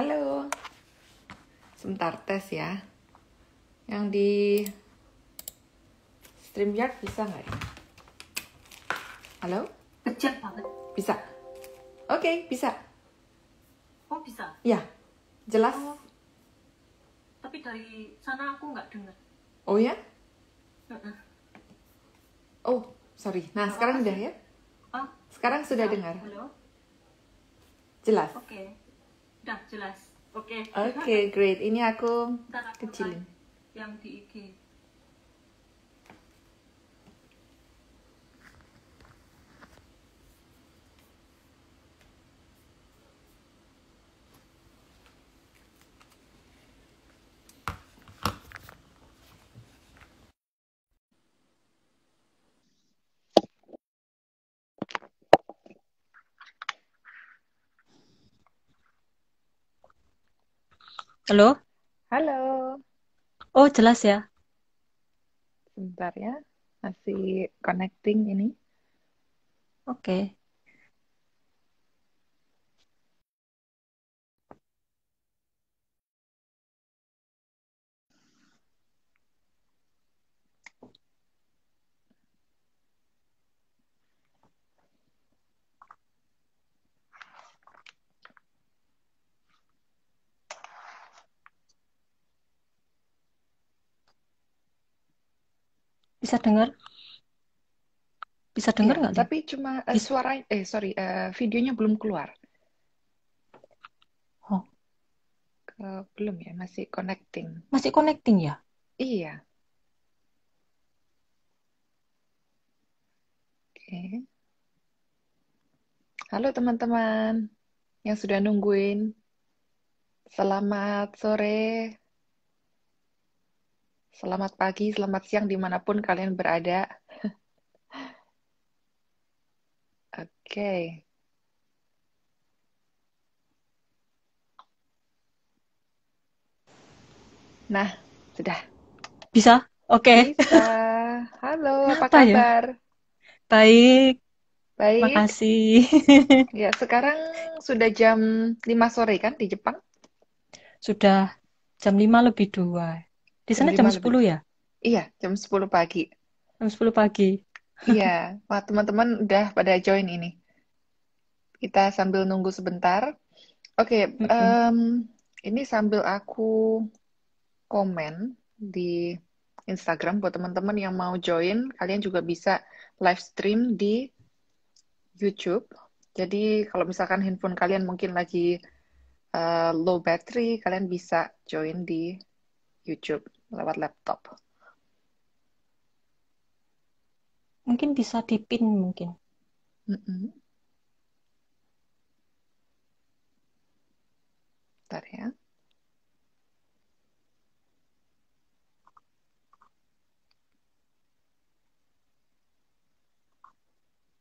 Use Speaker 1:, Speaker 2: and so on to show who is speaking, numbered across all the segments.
Speaker 1: Halo. Sebentar tes ya. Yang di StreamYard bisa nggak ya? Halo? Kecil banget. Bisa. Oke, okay, bisa. Oh, bisa? Ya, jelas. Oh,
Speaker 2: tapi dari sana aku nggak dengar.
Speaker 1: Oh ya? Uh -uh. Oh, sorry. Nah, Halo, sekarang udah ya?
Speaker 2: Oh. Sekarang sudah Halo. Ah, dengar. Halo? Jelas. Oke. Okay. Udah jelas. Oke. Okay. Oke, okay, great.
Speaker 1: Ini aku, aku kecilin.
Speaker 2: Yang di IG. Halo? Halo. Oh, jelas ya? Sebentar ya. Masih connecting ini. Oke. Okay. Bisa dengar? Bisa dengar iya, nggak? Ya,
Speaker 1: tapi cuma uh, suara, eh sorry, uh, videonya belum keluar. Oh. Uh, belum ya, masih connecting.
Speaker 2: Masih connecting ya?
Speaker 1: Iya. Oke. Okay. Halo teman-teman yang sudah nungguin. Selamat sore. Selamat pagi, selamat siang, dimanapun kalian berada. Oke. okay.
Speaker 2: Nah, sudah. Bisa? Oke. Okay. Bisa.
Speaker 1: Halo, apa, ya? kabar? Ya?
Speaker 2: Baik. Baik. Makasih.
Speaker 1: ya, sekarang sudah jam 5 sore kan di Jepang?
Speaker 2: Sudah jam 5 lebih 2. Di sana jam, jam 10 ya?
Speaker 1: Iya, jam 10 pagi. Jam 10 pagi. iya, wah teman-teman udah pada join ini. Kita sambil nunggu sebentar. Oke, okay, mm -hmm. um, ini sambil aku komen di Instagram buat teman-teman yang mau join, kalian juga bisa live stream di YouTube. Jadi kalau misalkan handphone kalian mungkin lagi uh, low battery, kalian bisa join di YouTube lewat laptop.
Speaker 2: Mungkin bisa dipin mungkin. Mm
Speaker 1: Bentar ya.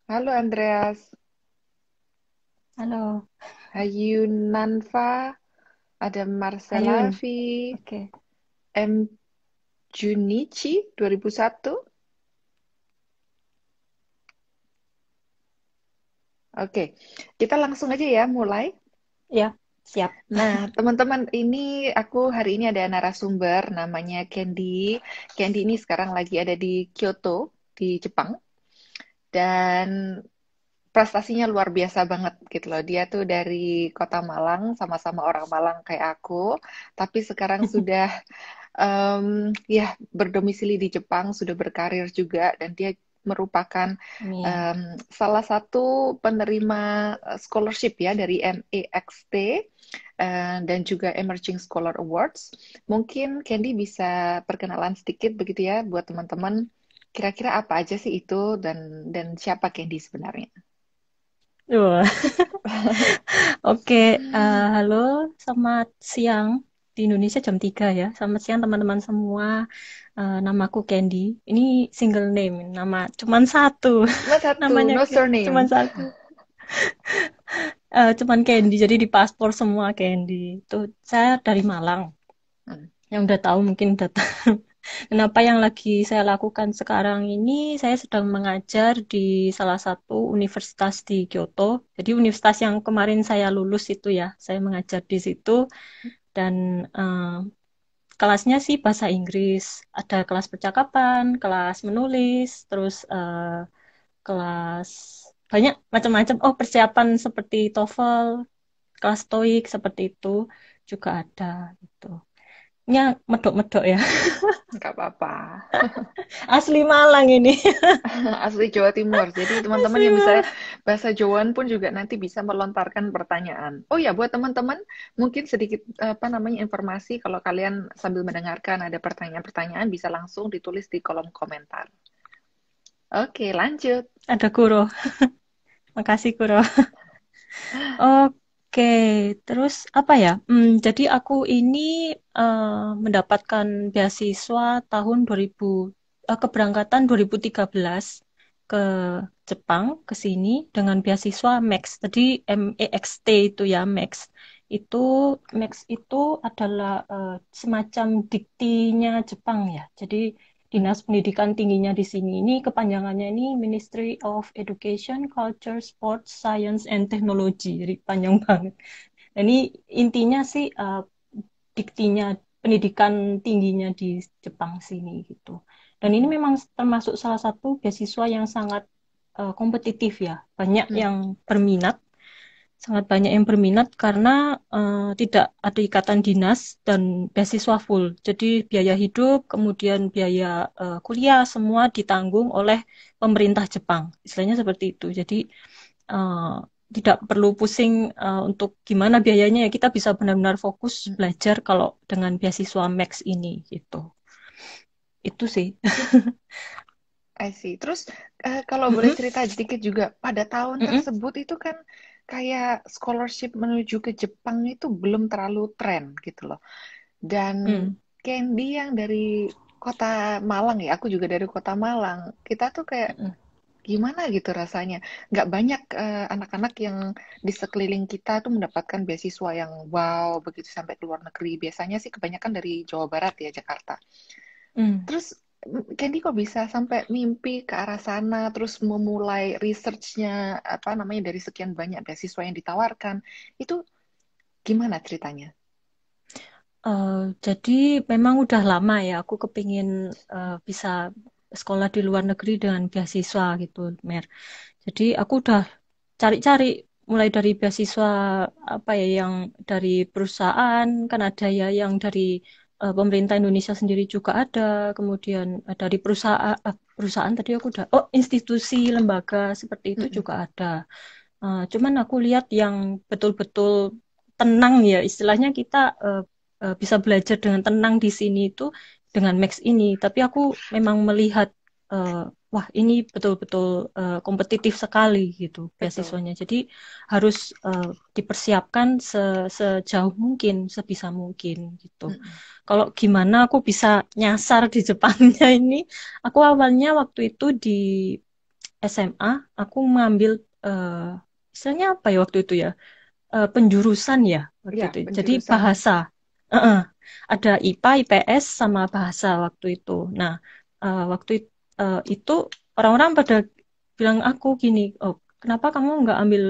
Speaker 1: Halo Andreas. Halo. Hayun Nanfa, ada Marcelavi, okay. MP Junichi 2001. Oke, kita langsung aja ya mulai.
Speaker 2: Ya, siap.
Speaker 1: Nah, teman-teman, ini aku hari ini ada narasumber namanya Candy. Candy ini sekarang lagi ada di Kyoto, di Jepang. Dan prestasinya luar biasa banget gitu loh. Dia tuh dari kota Malang, sama-sama orang Malang kayak aku, tapi sekarang sudah um, ya berdomisili di Jepang, sudah berkarir juga dan dia merupakan um, salah satu penerima eh, scholarship ya dari MEXT uh, eh, dan juga Emerging Scholar Awards. Mungkin Candy bisa perkenalan sedikit begitu ya buat teman-teman. Kira-kira apa aja sih itu dan dan siapa Candy sebenarnya?
Speaker 2: Oke, okay, uh, eh, hmm. halo, selamat siang di Indonesia jam 3 ya. Selamat siang teman-teman semua. Uh, namaku Candy. Ini single name, nama cuman satu. Cuman satu, Namanya no surname. Cuman satu. uh, cuman Candy, jadi di paspor semua Candy. Tuh, saya dari Malang. Hmm. Yang udah tahu mungkin udah Kenapa yang lagi saya lakukan sekarang ini, saya sedang mengajar di salah satu universitas di Kyoto. Jadi universitas yang kemarin saya lulus itu ya, saya mengajar di situ dan uh, kelasnya sih bahasa Inggris ada kelas percakapan kelas menulis terus uh, kelas banyak macam-macam oh persiapan seperti TOEFL kelas TOEIC seperti itu juga ada nya medok-medok ya. Enggak apa-apa. Asli Malang ini. Asli Jawa Timur. Jadi teman-teman yang bisa
Speaker 1: bahasa Jawaan pun juga nanti bisa melontarkan pertanyaan. Oh ya, buat teman-teman mungkin sedikit apa namanya informasi kalau kalian sambil mendengarkan ada pertanyaan-pertanyaan bisa langsung ditulis di kolom komentar. Oke, lanjut.
Speaker 2: Ada Kuro. Makasih Kuro. Oke. Oke, terus apa ya? Hmm, jadi aku ini uh, mendapatkan beasiswa tahun 2000 uh, eh, keberangkatan 2013 ke Jepang ke sini dengan beasiswa MEX. Tadi e T itu ya Max Itu Max itu adalah uh, semacam diktinya Jepang ya. Jadi Dinas Pendidikan Tingginya di sini. Ini kepanjangannya ini Ministry of Education, Culture, Sports, Science, and Technology. Jadi panjang banget. Nah, ini intinya sih uh, diktinya pendidikan tingginya di Jepang sini gitu. Dan ini memang termasuk salah satu beasiswa yang sangat uh, kompetitif ya. Banyak hmm. yang berminat sangat banyak yang berminat karena uh, tidak ada ikatan dinas dan beasiswa full. Jadi biaya hidup, kemudian biaya uh, kuliah semua ditanggung oleh pemerintah Jepang. Istilahnya seperti itu. Jadi uh, tidak perlu pusing uh, untuk gimana biayanya ya kita bisa benar-benar fokus belajar kalau dengan beasiswa Max ini gitu. Itu sih.
Speaker 1: I see. Terus uh, kalau boleh cerita sedikit juga pada tahun mm -hmm. tersebut itu kan kayak scholarship menuju ke Jepang itu belum terlalu tren gitu loh. Dan hmm. Candy yang dari kota Malang ya, aku juga dari kota Malang. Kita tuh kayak hmm. gimana gitu rasanya. Nggak banyak eh, anak-anak uh, yang di sekeliling kita tuh mendapatkan beasiswa yang wow begitu sampai ke luar negeri. Biasanya sih kebanyakan dari Jawa Barat ya, Jakarta. Hmm. Terus Candy kok bisa sampai mimpi ke arah sana, terus memulai researchnya apa namanya dari sekian banyak beasiswa yang ditawarkan, itu gimana ceritanya?
Speaker 2: Uh, jadi memang udah lama ya aku kepingin uh, bisa sekolah di luar negeri dengan beasiswa gitu, Mer. Jadi aku udah cari-cari mulai dari beasiswa apa ya yang dari perusahaan kan ada ya yang dari uh, pemerintah Indonesia sendiri juga ada, kemudian uh, dari perusahaan eh, perusahaan tadi aku udah oh institusi lembaga seperti itu mm -hmm. juga ada. Uh, cuman aku lihat yang betul-betul tenang ya istilahnya kita uh, uh, bisa belajar dengan tenang di sini itu dengan Max ini. Tapi aku memang melihat uh, wah ini betul-betul uh, kompetitif sekali gitu betul. beasiswanya. Jadi harus uh, dipersiapkan se sejauh mungkin, sebisa mungkin gitu. Mm -hmm. Kalau gimana aku bisa nyasar di Jepangnya ini, aku awalnya waktu itu di SMA aku mengambil uh, eh, istilahnya apa ya waktu itu ya uh, penjurusan ya waktu ya, itu. Penjurusan. Jadi bahasa. Uh -uh. Ada IPA, IPS sama bahasa waktu itu. Nah, uh, waktu itu uh, itu orang-orang pada bilang aku gini, oh, kenapa kamu nggak ambil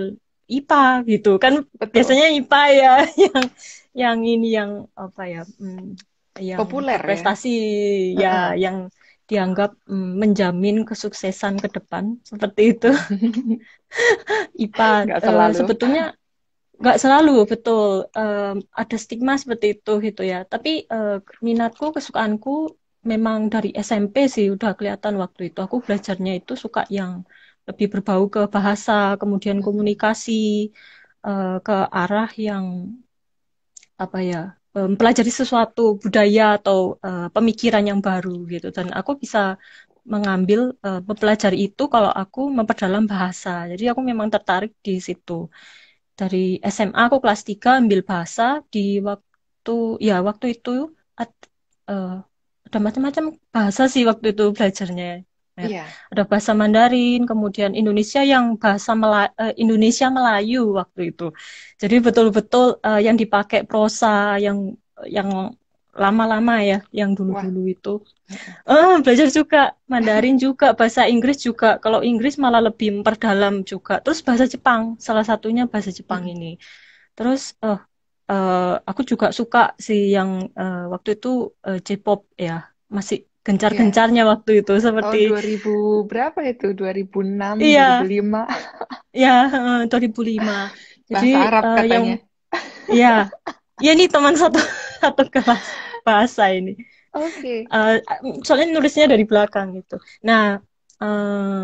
Speaker 2: IPA gitu kan Betul. biasanya IPA ya yang yang ini yang apa ya hmm, yang populer ya. prestasi ya, ya uh -huh. yang dianggap hmm, menjamin kesuksesan ke depan seperti itu IPA gak eh, selalu. Uh, sebetulnya nggak selalu betul um, ada stigma seperti itu gitu ya tapi uh, minatku kesukaanku memang dari SMP sih udah kelihatan waktu itu aku belajarnya itu suka yang lebih berbau ke bahasa kemudian hmm. komunikasi uh, ke arah yang apa ya eh, mempelajari sesuatu budaya atau uh, pemikiran yang baru gitu dan aku bisa mengambil uh, mempelajari itu kalau aku memperdalam bahasa jadi aku memang tertarik di situ dari SMA aku kelas 3 ambil bahasa di waktu ya waktu itu at, uh, ada macam-macam bahasa sih waktu itu belajarnya ya. yeah. ada bahasa Mandarin kemudian Indonesia yang bahasa Mela eh, Indonesia Melayu waktu itu jadi betul-betul uh, yang dipakai prosa yang yang lama-lama ya yang dulu-dulu itu Uh, belajar juga Mandarin juga bahasa Inggris juga kalau Inggris malah lebih memperdalam juga terus bahasa Jepang salah satunya bahasa Jepang hmm. ini terus oh uh, aku juga suka sih yang uh, waktu itu uh, J-pop ya masih gencar-gencarnya yeah. waktu itu seperti
Speaker 1: oh, 2000 berapa itu 2006 yeah.
Speaker 2: 2005 ya yeah, 2005 jadi bahasa Arab uh, katanya yang, ya ya ini teman satu satu kelas bahasa ini oke okay. uh, soalnya nulisnya dari belakang gitu nah uh,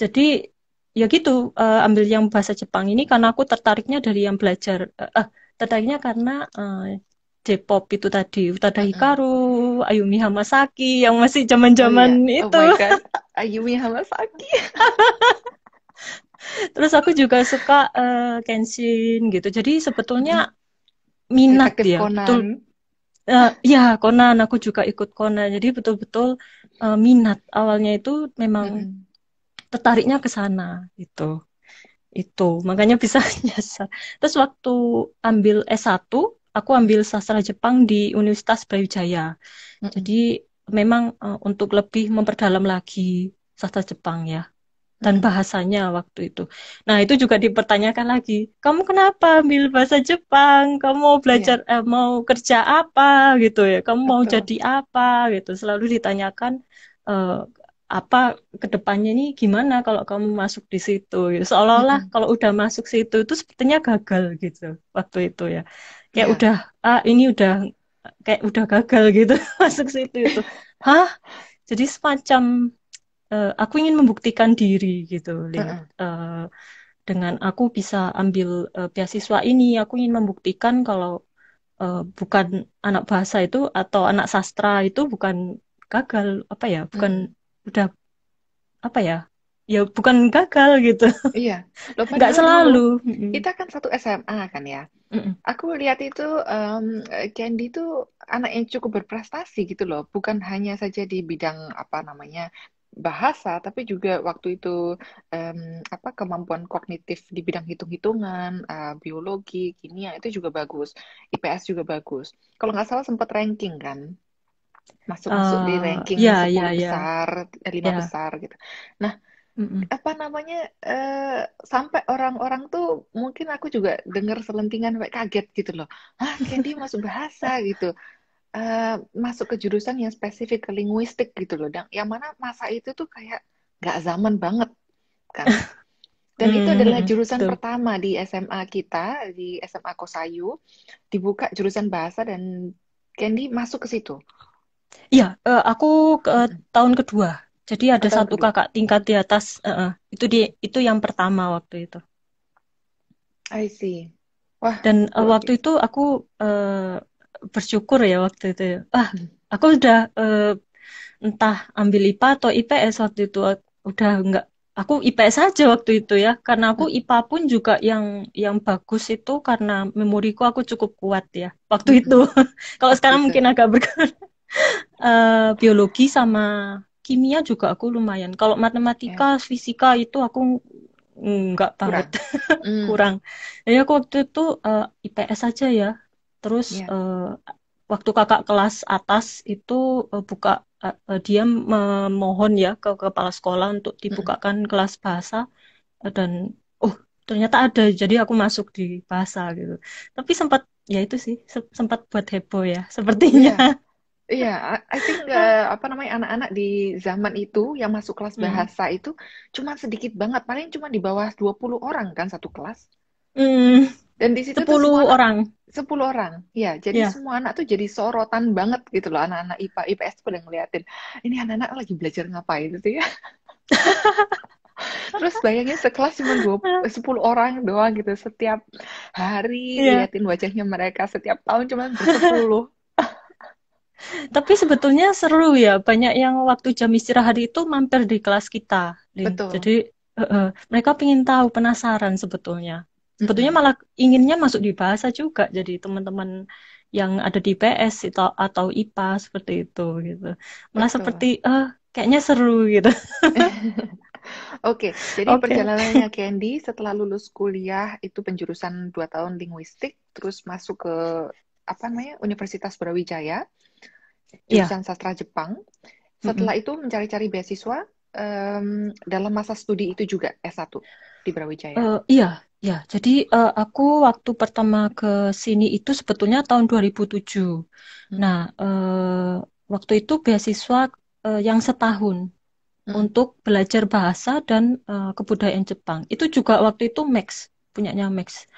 Speaker 2: jadi ya gitu uh, ambil yang bahasa Jepang ini karena aku tertariknya dari yang belajar uh, uh, tertariknya karena uh, J-pop itu tadi Utada Hikaru, uh-uh. Ayumi Hamasaki yang masih zaman-zaman oh, iya. Oh itu. Oh my God. Ayumi Hamasaki. Terus aku juga suka uh, Kenshin gitu. Jadi sebetulnya minat ya. Conan. Betul, uh, ya Conan aku juga ikut Conan. Jadi betul-betul uh, minat awalnya itu memang mm. tertariknya ke sana gitu itu makanya bisa nyasar terus waktu ambil S1 aku ambil sastra Jepang di Universitas Brawijaya mm-hmm. jadi memang uh, untuk lebih memperdalam lagi sastra Jepang ya dan bahasanya waktu itu. Nah, itu juga dipertanyakan lagi. Kamu kenapa ambil bahasa Jepang? Kamu mau iya. belajar yeah. eh, mau kerja apa gitu ya? Kamu Betul. mau jadi apa gitu? Selalu ditanyakan uh, apa kedepannya nih gimana kalau kamu masuk di situ ya, seolah-olah hmm. kalau udah masuk situ itu sepertinya gagal gitu waktu itu ya kayak yeah. udah ah ini udah kayak udah gagal gitu masuk situ itu hah jadi semacam uh, aku ingin membuktikan diri gitu lihat uh, eh, dengan aku bisa ambil uh, beasiswa ini aku ingin membuktikan kalau uh, bukan anak bahasa itu atau anak sastra itu bukan gagal apa ya bukan hmm udah apa ya ya bukan gagal gitu. Iya.
Speaker 1: Nggak selalu. kita kan satu SMA kan ya. Mm-mm. Aku lihat itu um, Candy itu anak yang cukup berprestasi gitu loh. Bukan hanya saja di bidang apa namanya bahasa, tapi juga waktu itu um, apa kemampuan kognitif di bidang hitung-hitungan, uh, biologi, kimia itu juga bagus. IPS juga bagus. Kalau nggak salah sempat ranking kan masuk-masuk uh, di eh, ranking yeah, 10 yeah, besar, yeah. 5 yeah. besar gitu. Nah, Mm-mm. apa namanya uh, sampai orang-orang tuh mungkin aku juga dengar selentingan kayak kaget gitu loh. ah Candy masuk bahasa gitu. Uh, masuk ke jurusan yang spesifik ke linguistik gitu loh. Dan yang mana masa itu tuh kayak nggak zaman banget kan. Dan hmm, itu adalah jurusan betul. pertama di SMA kita, di SMA Kosayu, dibuka jurusan bahasa dan Candy masuk ke situ.
Speaker 2: Iya, uh, aku ke uh, tahun kedua. Jadi oh, ada tahun satu kakak tingkat di atas. Uh, uh, itu di itu yang pertama waktu itu. I see. Wah. Dan uh, okay. waktu itu aku uh, bersyukur ya waktu itu. Ya. Ah, hmm. aku udah uh, entah ambil IPA atau IPS waktu itu. Udah nggak aku IPS saja waktu itu ya karena aku hmm. IPA pun juga yang yang bagus itu karena memoriku aku cukup kuat ya waktu itu kalau sekarang mungkin agak berkurang Eh, biologi sama kimia juga aku lumayan. Kalau matematika, okay. Ya. fisika itu aku nggak banget kurang. mm. aku waktu itu uh, eh, IPS aja ya. Terus yeah. Ya. uh, waktu kakak kelas atas itu uh, buka uh, dia memohon ya ke kepala sekolah untuk dibukakan mm. kelas bahasa uh, dan oh ternyata ada jadi aku masuk di bahasa gitu. Tapi sempat ya itu sih sempat buat heboh ya, ya. sepertinya. Yeah.
Speaker 1: Iya, yeah, I think uh, apa namanya anak-anak di zaman itu yang masuk kelas hmm. bahasa mm. itu cuma sedikit banget, paling cuma di bawah 20 orang kan satu kelas. Mm. Dan di situ 10 semua orang. Anak, 10 orang. Ya, jadi yeah. semua anak tuh jadi sorotan banget gitu loh anak-anak IPA IPS pada ngeliatin. Ini anak-anak lagi belajar ngapain gitu ya. Terus bayangin sekelas cuma 20, 10 orang doang gitu setiap hari yeah. Iya. liatin wajahnya mereka setiap tahun
Speaker 2: cuma bersepuluh tapi sebetulnya seru ya, banyak yang waktu jam istirahat itu mampir di kelas kita. Lin. Betul. Jadi uh, uh, mereka ingin tahu, penasaran sebetulnya. Sebetulnya mm -hmm. malah inginnya masuk di bahasa juga. Jadi teman-teman yang ada di PS itu atau IPA seperti itu gitu. Malah Betul. seperti uh, kayaknya seru gitu.
Speaker 1: Oke, okay, jadi okay. perjalanannya Candy setelah lulus kuliah itu penjurusan 2 tahun linguistik, terus masuk ke apa namanya Universitas Brawijaya. Iya. jurusan yeah. sastra Jepang. Setelah mm -hmm. itu mencari-cari beasiswa um, dalam masa studi itu juga S1 di Brawijaya. Uh,
Speaker 2: iya, Jadi uh, aku waktu pertama ke sini itu sebetulnya tahun 2007. Hmm. Nah, uh, waktu itu beasiswa uh, yang setahun hmm. untuk belajar bahasa dan uh, kebudayaan Jepang. Itu juga waktu itu Max punyanya Max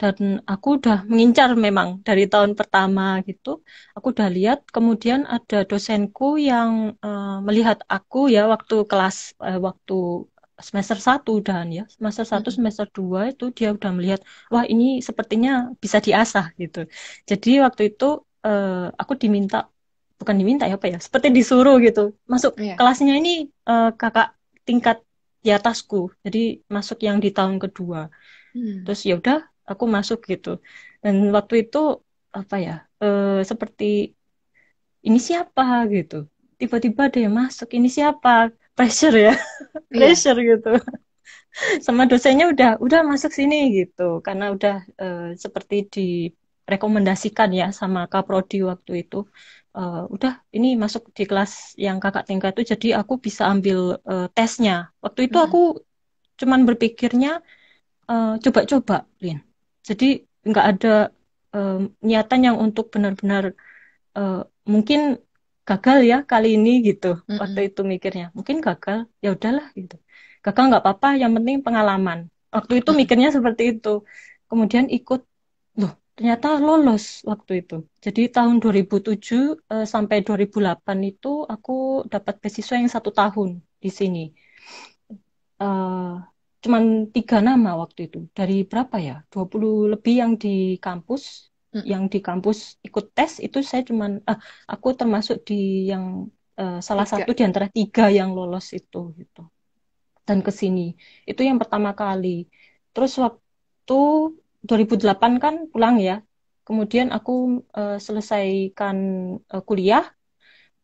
Speaker 2: dan aku udah mengincar memang dari tahun pertama gitu aku udah lihat kemudian ada dosenku yang uh, melihat aku ya waktu kelas uh, waktu semester 1 dan ya semester 1 semester 2 itu dia udah melihat wah ini sepertinya bisa diasah gitu jadi waktu itu uh, aku diminta bukan diminta ya apa ya seperti disuruh gitu masuk yeah. kelasnya ini uh, kakak tingkat di atasku jadi masuk yang di tahun kedua hmm. terus ya udah aku masuk gitu dan waktu itu apa ya eh, seperti ini siapa gitu tiba-tiba ada yang masuk ini siapa pressure ya yeah. Iya. gitu sama dosennya udah udah masuk sini gitu karena udah eh, seperti direkomendasikan ya sama kaprodi waktu itu e, udah ini masuk di kelas yang kakak tingkat itu jadi aku bisa ambil e, tesnya waktu itu hmm. aku cuman berpikirnya eh, coba-coba e, coba Lin jadi nggak ada um, niatan yang untuk benar-benar uh, mungkin gagal ya kali ini gitu. Mm-hmm. Waktu itu mikirnya mungkin gagal, ya udahlah gitu. Gagal nggak apa-apa, yang penting pengalaman. Waktu itu mikirnya seperti itu. Kemudian ikut loh ternyata lolos waktu itu. Jadi tahun 2007 uh, eh, sampai 2008 itu aku dapat beasiswa yang satu tahun di sini. Uh, cuman tiga nama waktu itu dari berapa ya 20 lebih yang di kampus hmm. yang di kampus ikut tes itu saya cuman ah, aku termasuk di yang uh, salah tiga. satu di antara tiga yang lolos itu gitu dan ke sini itu yang pertama kali terus waktu 2008 kan pulang ya kemudian aku uh, selesaikan uh, kuliah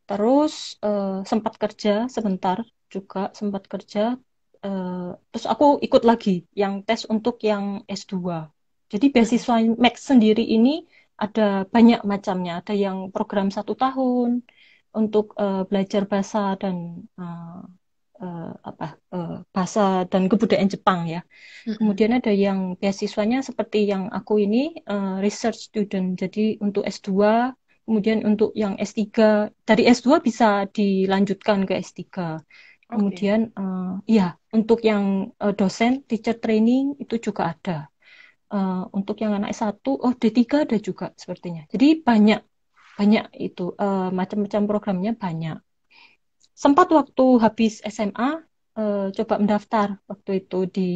Speaker 2: terus uh, sempat kerja sebentar juga sempat kerja Eh, terus aku ikut lagi yang tes untuk yang S2. Jadi beasiswa Max sendiri ini ada banyak macamnya, ada yang program satu tahun untuk uh, belajar bahasa dan uh, uh, apa uh, bahasa dan kebudayaan Jepang ya. Hmm. Kemudian ada yang beasiswanya seperti yang aku ini uh, research student. Jadi untuk S2 kemudian untuk yang S3 dari S2 bisa dilanjutkan ke S3 Okay. Kemudian uh, ya untuk yang uh, dosen teacher training itu juga ada. Uh, untuk yang anak S1 oh D3 ada juga sepertinya. Jadi banyak banyak itu uh, macam-macam programnya banyak. Sempat waktu habis SMA uh, coba mendaftar waktu itu di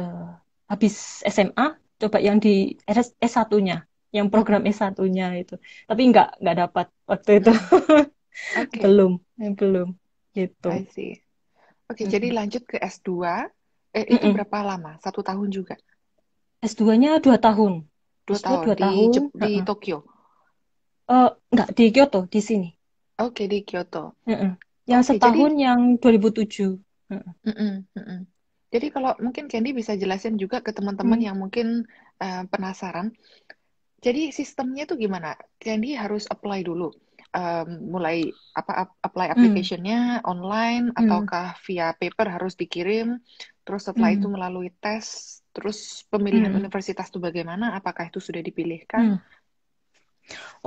Speaker 2: uh, habis SMA coba yang di S1-nya, yang program S1-nya itu. Tapi nggak nggak dapat waktu itu. okay. belum, belum gitu. Oke, -hmm. jadi lanjut
Speaker 1: ke S2. Eh, itu -hmm. berapa lama? Satu tahun
Speaker 2: juga? S2-nya dua tahun. Dua tahun, dua di, tahun. di Tokyo? Uh, enggak, di Kyoto, di sini.
Speaker 1: Oke, di Kyoto.
Speaker 2: Mm -hmm. Yang okay, setahun jadi... yang 2007. Mm -hmm. Mm -hmm.
Speaker 1: Jadi kalau mungkin Candy bisa jelasin juga ke teman-teman hmm. yang mungkin uh, penasaran. Jadi sistemnya tuh gimana? Candy harus apply dulu um, mulai apa apply hmm. applicationnya hmm. online hmm. ataukah via paper harus dikirim terus setelah hmm. itu melalui tes terus pemilihan hmm. universitas itu bagaimana apakah itu sudah dipilihkan
Speaker 2: hmm.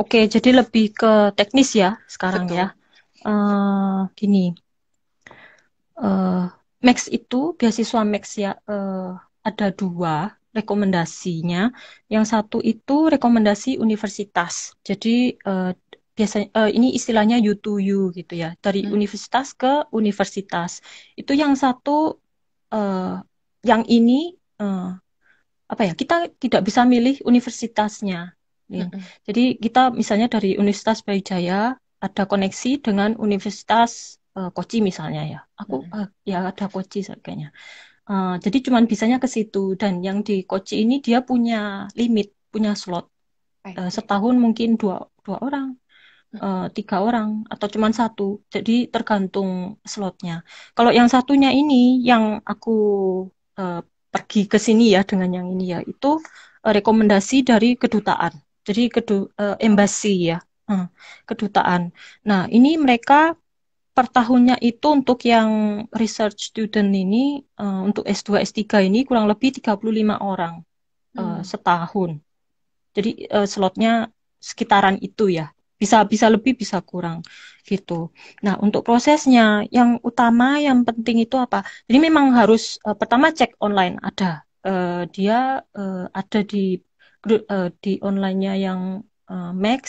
Speaker 2: oke jadi lebih ke teknis ya sekarang ya. Betul. ya uh, gini uh, Max itu beasiswa Max ya uh, ada dua rekomendasinya. Yang satu itu rekomendasi universitas. Jadi uh, biasanya uh, ini istilahnya U to U gitu ya dari hmm. universitas ke universitas itu yang satu uh, yang ini uh, apa ya kita tidak bisa milih universitasnya ya. jadi kita misalnya dari Universitas Brawijaya ada koneksi dengan Universitas uh, Kochi misalnya ya aku hmm. uh, ya ada Koci kayaknya uh, jadi cuman bisanya ke situ dan yang di Koci ini dia punya limit punya slot setahun mungkin dua dua orang uh, tiga orang atau cuma satu. Jadi tergantung slotnya. Kalau yang satunya ini yang aku uh, pergi ke sini ya dengan yang ini ya itu uh, rekomendasi dari kedutaan. Jadi kedu uh, embassy ya. Uh, kedutaan. Nah, ini mereka per tahunnya itu untuk yang research student ini uh, untuk S2 S3 ini kurang lebih 35 orang uh, hmm. setahun. Jadi uh, slotnya sekitaran itu ya bisa bisa lebih bisa kurang gitu. Nah untuk prosesnya yang utama yang penting itu apa? Jadi memang harus uh, pertama cek online ada uh, dia uh, ada di uh, di onlinenya yang uh, Max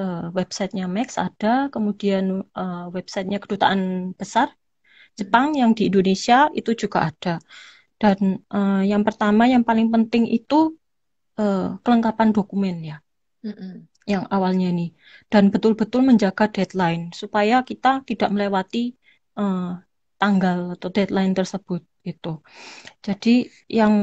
Speaker 2: uh, websitenya Max ada kemudian uh, websitenya kedutaan besar Jepang yang di Indonesia itu juga ada dan uh, yang pertama yang paling penting itu uh, kelengkapan dokumen ya yang awalnya nih dan betul-betul menjaga deadline supaya kita tidak melewati uh, tanggal atau deadline tersebut gitu. Jadi yang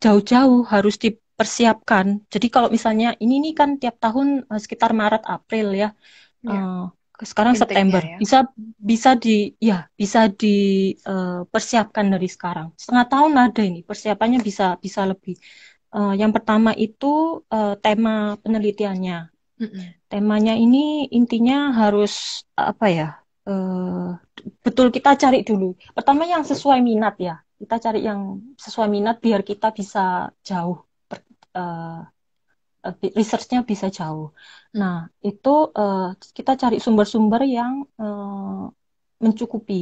Speaker 2: jauh-jauh harus dipersiapkan. Jadi kalau misalnya ini nih kan tiap tahun eh, sekitar Maret April ya. ya. Uh, sekarang Intinya September. Ya. Bisa bisa di ya, bisa dipersiapkan uh, dari sekarang. Setengah tahun ada ini, persiapannya bisa bisa lebih Uh, yang pertama itu uh, tema penelitiannya. Mm-hmm. Temanya ini intinya harus apa ya? Uh, betul kita cari dulu. Pertama yang sesuai minat ya. Kita cari yang sesuai minat biar kita bisa jauh. Per, uh, researchnya bisa jauh. Nah itu uh, kita cari sumber-sumber yang uh, mencukupi,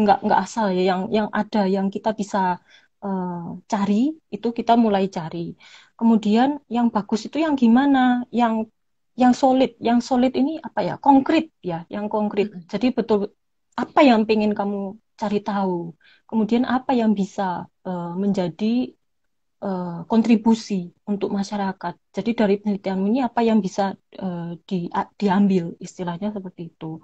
Speaker 2: nggak nggak asal ya, yang yang ada yang kita bisa uh, cari itu kita mulai cari kemudian yang bagus itu yang gimana yang yang solid yang solid ini apa ya konkret ya yang konkret jadi betul apa yang pengen kamu cari tahu kemudian apa yang bisa uh, menjadi uh, kontribusi untuk masyarakat jadi dari penelitian ini apa yang bisa uh, di, diambil istilahnya seperti itu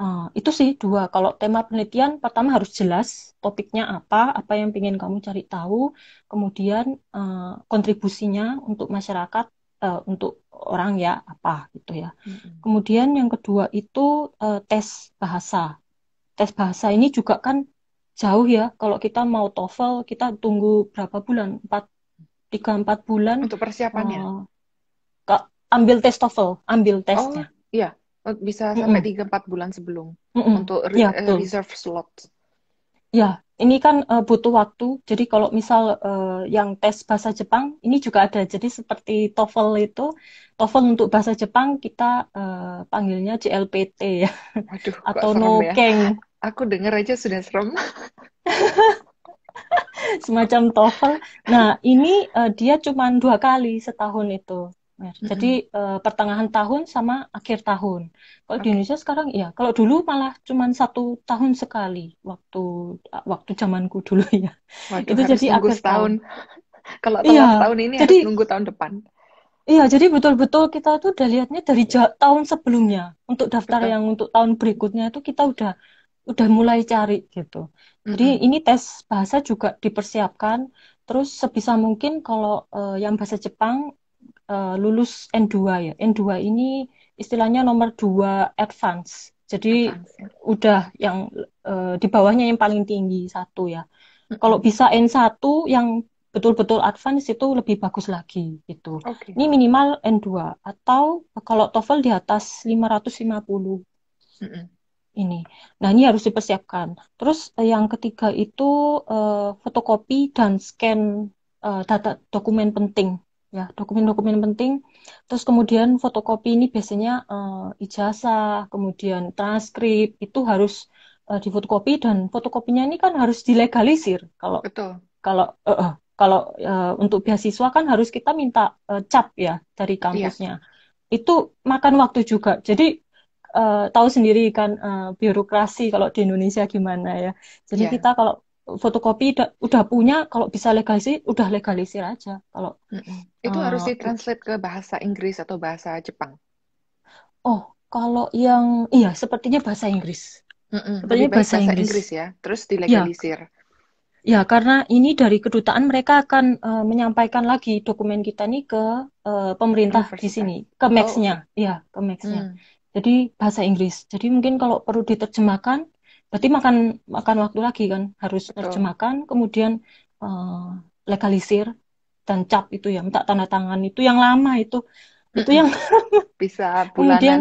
Speaker 2: Eh, itu sih dua. Kalau tema penelitian, pertama harus jelas topiknya apa, apa yang ingin kamu cari tahu, kemudian uh, kontribusinya untuk masyarakat, uh, untuk orang ya apa gitu ya. Mm-hmm. Kemudian yang kedua itu uh, tes bahasa. Tes bahasa ini juga kan jauh ya. Kalau kita mau TOEFL, kita tunggu berapa bulan? Empat, tiga empat bulan. Untuk persiapannya. Uh, ambil tes TOEFL, ambil oh, tesnya. Oh, iya. Eh, bisa sampai tiga mm empat bulan sebelum mm untuk re ya, betul. reserve slot. Ya, ini kan uh, butuh waktu. Jadi kalau misal uh, yang tes bahasa Jepang ini juga ada. Jadi seperti TOEFL itu, TOEFL untuk bahasa Jepang kita uh, panggilnya CLPT ya, Aduh, atau Nokeng. Ya. Aku dengar aja sudah serem. Semacam TOEFL. Nah, ini uh, dia cuma dua kali setahun itu. Mer. Mm-hmm. Jadi eh, pertengahan tahun sama akhir tahun. Kalau okay. di Indonesia sekarang ya, kalau dulu malah cuma satu tahun sekali waktu eh, waktu zamanku dulu ya. Waduh, itu jadi akhir setahun. tahun. kalau iya, tahun ini jadi, harus nunggu tahun depan. Iya, jadi betul-betul kita tuh udah lihatnya dari iya. ja- tahun sebelumnya. Untuk daftar Betul. yang untuk tahun berikutnya itu kita udah udah mulai cari gitu. Jadi mm -hmm. ini tes bahasa juga dipersiapkan. Terus sebisa mungkin kalau uh, yang bahasa Jepang uh, lulus N2 ya. N2 ini istilahnya nomor 2 advance. Jadi advance, ya. udah yang uh, di bawahnya yang paling tinggi satu ya. -hmm. Kalau bisa N1 yang betul-betul advance itu lebih bagus lagi gitu. Okay. Ini minimal N2 atau kalau TOEFL di atas 550. -hmm. Ini. Nah, ini harus dipersiapkan. Terus eh, yang ketiga itu uh, fotokopi dan scan uh, data dokumen penting ya dokumen-dokumen penting terus kemudian fotokopi ini biasanya uh, ijazah kemudian transkrip itu harus uh, difotokopi dan fotokopinya ini kan harus dilegalisir kalau Betul. kalau uh, uh, kalau uh, untuk beasiswa kan harus kita minta uh, cap ya dari iya. kampusnya yeah. itu makan waktu juga jadi uh, tahu sendiri kan uh, birokrasi kalau di Indonesia gimana ya jadi yeah. kita kalau fotokopi udah, punya kalau bisa legalisir udah legalisir aja kalau eh, itu uh, harus ditranslate
Speaker 1: ke bahasa Inggris atau bahasa Jepang
Speaker 2: oh kalau yang iya sepertinya bahasa Inggris Mm-mm, sepertinya bahasa, bahasa Inggris. Inggris ya terus ya. dilegalisir ya, ya karena ini dari kedutaan mereka akan uh, menyampaikan lagi dokumen kita nih ke uh, pemerintah di sini ke maxnya oh. ya ke maxnya mm. jadi bahasa Inggris jadi mungkin kalau perlu diterjemahkan berarti makan makan waktu lagi kan harus terjemahkan kemudian uh, legalisir dan cap itu ya minta tanda tangan itu yang lama itu itu yang bisa bulanan kemudian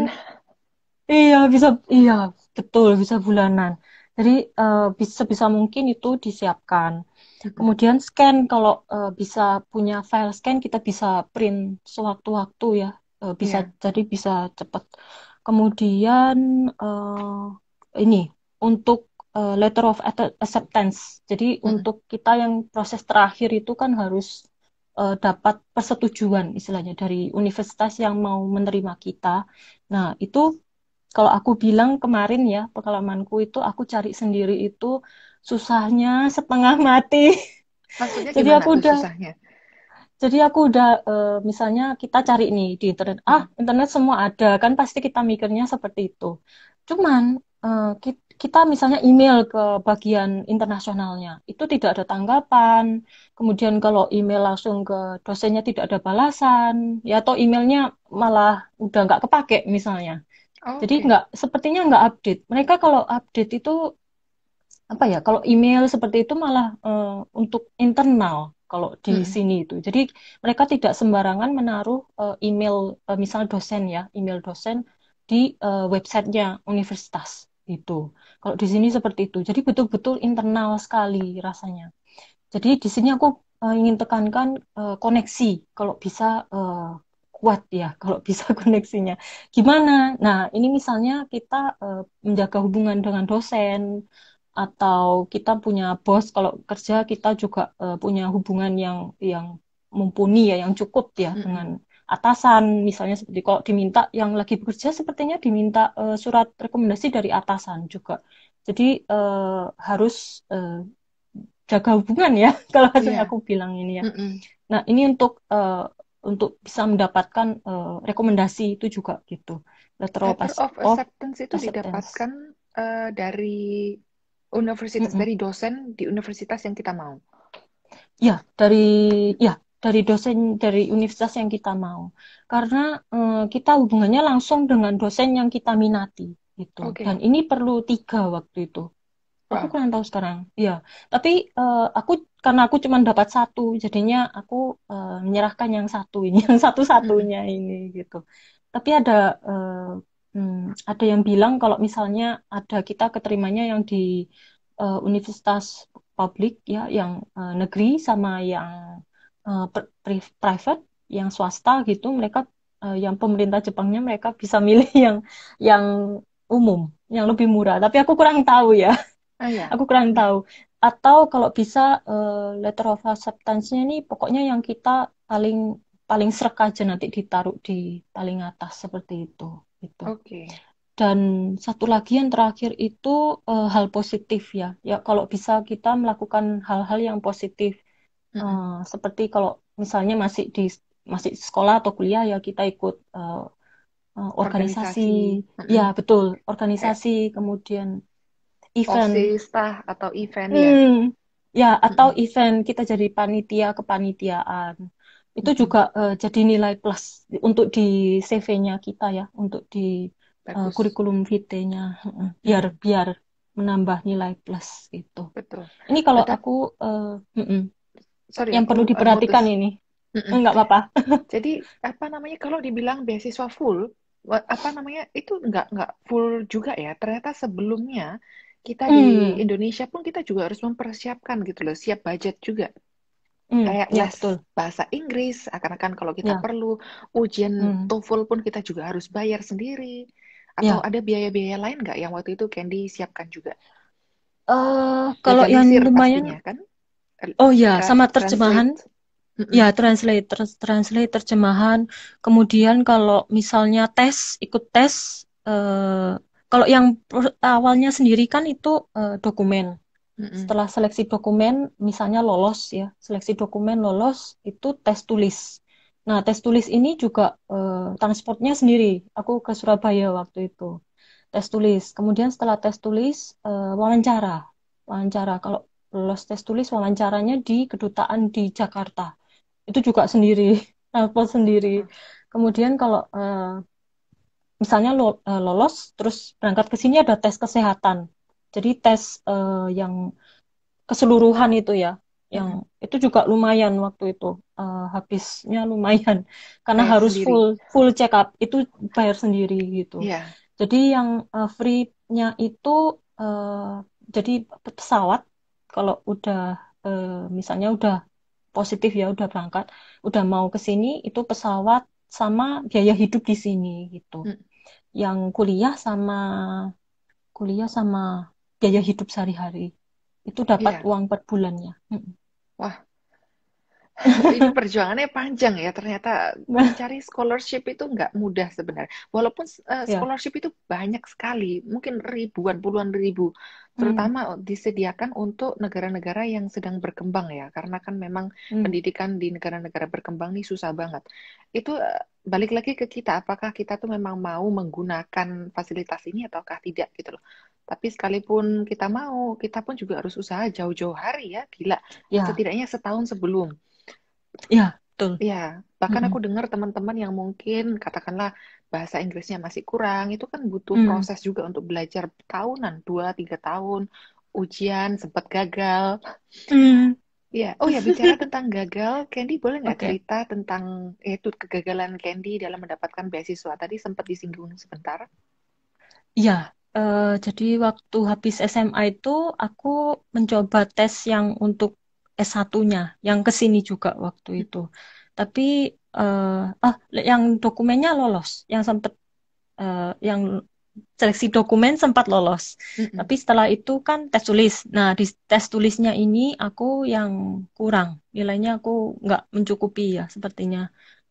Speaker 2: iya bisa iya betul bisa bulanan jadi uh, eh, bisa bisa mungkin itu disiapkan kemudian scan kalau uh, bisa punya file scan kita bisa print sewaktu-waktu ya uh, bisa yeah. jadi bisa cepat kemudian uh, ini untuk uh, letter of acceptance. Jadi hmm. untuk kita yang proses terakhir itu kan harus uh, dapat persetujuan istilahnya dari universitas yang mau menerima kita. Nah, itu kalau aku bilang kemarin ya pengalamanku itu aku cari sendiri itu susahnya setengah mati. Maksudnya jadi aku udah susahnya? Jadi aku udah eh, misalnya kita cari nih di internet, ah hmm. internet semua ada kan pasti kita mikirnya seperti itu. Cuman kita kita misalnya email ke bagian internasionalnya, itu tidak ada tanggapan. Kemudian kalau email langsung ke dosennya tidak ada balasan, ya atau emailnya malah udah nggak kepake misalnya. Okay. Jadi nggak sepertinya nggak update. Mereka kalau update itu apa ya? Kalau email seperti itu malah uh, untuk internal kalau di hmm. sini itu. Jadi mereka tidak sembarangan menaruh uh, email uh, misal dosen ya, email dosen di uh, websitenya universitas itu. Kalau di sini seperti itu. Jadi betul-betul internal sekali rasanya. Jadi di sini aku uh, ingin tekankan uh, koneksi kalau bisa uh, kuat ya, kalau bisa koneksinya. Gimana? Nah, ini misalnya kita uh, menjaga hubungan dengan dosen atau kita punya bos kalau kerja kita juga uh, punya hubungan yang yang mumpuni ya, yang cukup ya -hmm. dengan atasan misalnya seperti kalau diminta yang lagi bekerja sepertinya diminta uh, surat rekomendasi dari atasan juga jadi uh, harus uh, jaga hubungan ya kalau yeah. aku bilang ini ya mm -mm. nah ini untuk uh, untuk bisa mendapatkan uh, rekomendasi itu juga gitu letter, of, of acceptance itu acceptance. didapatkan
Speaker 1: uh, dari universitas mm -mm. dari dosen di universitas yang kita mau
Speaker 2: ya dari ya dari dosen dari universitas yang kita mau karena eh, kita hubungannya langsung dengan dosen yang kita minati gitu okay. dan ini perlu tiga waktu itu wow. aku kurang tahu sekarang ya tapi eh, aku karena aku cuma dapat satu jadinya aku eh, menyerahkan yang satu ini yang satu satunya hmm. ini gitu tapi ada eh, hmm, ada yang bilang kalau misalnya ada kita keterimanya yang di uh, universitas publik ya yang uh, negeri sama yang uh, private yang swasta gitu mereka uh, yang pemerintah Jepangnya mereka bisa milih yang yang umum yang lebih murah tapi aku kurang tahu ya oh, iya. aku kurang tahu atau kalau bisa uh, letter of acceptance-nya ini pokoknya yang kita paling paling serak aja nanti ditaruh di paling atas seperti itu gitu. Oke. Okay. Dan satu lagi yang terakhir itu uh, hal positif ya. Ya kalau bisa kita melakukan hal-hal yang positif uh, seperti kalau misalnya masih di masih sekolah atau kuliah ya kita ikut uh, uh, organisasi, organisasi. ya betul organisasi eh. kemudian event atau event ya? hmm. ya ya atau -hmm. event kita jadi panitia kepanitiaan itu -hmm. juga uh, jadi nilai plus untuk di CV-nya kita ya untuk di uh, kurikulum vitae-nya biar biar menambah nilai plus itu betul ini kalau betul. aku uh, mm -mm sorry yang perlu diperhatikan ini mm nggak
Speaker 1: apa-apa jadi apa namanya kalau dibilang beasiswa full apa namanya itu nggak nggak full juga ya ternyata sebelumnya kita mm. di hmm. Indonesia pun kita juga harus mempersiapkan gitu loh siap budget juga Mm, kayak ya, bahasa Inggris akan-akan kalau kita ya. perlu ujian mm. TOEFL pun kita juga harus bayar sendiri atau ya. ada biaya-biaya lain nggak yang waktu itu Candy siapkan juga?
Speaker 2: Uh, kalau yang lumayan pastinya, kan? Oh ya, sama terjemahan. Translate. Ya, translate, ter translate terjemahan. Kemudian kalau misalnya tes, ikut tes Uh, kalau yang awalnya sendiri kan itu uh, dokumen. Mm-hmm. Setelah seleksi dokumen misalnya lolos ya, seleksi dokumen lolos itu tes tulis. Nah, tes tulis ini juga uh, transportnya sendiri. Aku ke Surabaya waktu itu. Tes tulis. Kemudian setelah tes tulis uh, wawancara. Wawancara kalau lolos tes tulis wawancaranya di kedutaan di Jakarta itu juga sendiri telepon sendiri kemudian kalau uh, misalnya lo, uh, lolos terus berangkat ke sini ada tes kesehatan jadi tes uh, yang keseluruhan itu ya yang itu juga lumayan waktu itu uh, habisnya lumayan
Speaker 1: karena bayar harus sendiri. full
Speaker 2: full check up itu bayar sendiri gitu yeah. jadi yang uh, free-nya itu uh, jadi pesawat kalau udah e, misalnya udah positif ya udah berangkat, udah mau ke sini itu pesawat sama biaya hidup di sini gitu. Hmm. Yang kuliah sama kuliah sama biaya hidup sehari-hari itu dapat yeah. uang per bulannya. Hmm. Wah,
Speaker 1: ini perjuangannya panjang ya ternyata nah. mencari scholarship itu nggak mudah sebenarnya walaupun uh, scholarship yeah. itu banyak sekali mungkin ribuan puluhan ribu Hmm. terutama hmm. disediakan untuk negara-negara yang sedang berkembang ya karena kan memang hmm. pendidikan di negara-negara berkembang ini susah banget itu eh, balik lagi ke kita apakah kita tuh memang mau menggunakan fasilitas ini ataukah tidak gitu loh tapi sekalipun kita mau kita pun juga harus usaha jauh-jauh hari ya gila ya. setidaknya setahun sebelum ya betul ya bahkan hmm. aku dengar teman-teman yang mungkin katakanlah bahasa Inggrisnya masih kurang, itu kan butuh hmm. proses juga untuk belajar tahunan, dua tiga tahun, ujian sempat gagal. Hmm. Ya, oh ya bicara tentang gagal, Candy boleh nggak okay. cerita tentang itu kegagalan Candy dalam mendapatkan beasiswa tadi sempat disinggung sebentar?
Speaker 2: ya uh, jadi waktu habis SMA itu aku mencoba tes yang untuk S1-nya, yang kesini juga waktu hmm. itu. Tapi uh, ah yang dokumennya lolos, yang sempat uh, eh, yang seleksi dokumen sempat lolos. Mm-hmm. Tapi setelah itu kan tes tulis. Nah, di tes tulisnya ini aku yang kurang. Nilainya aku nggak mencukupi ya sepertinya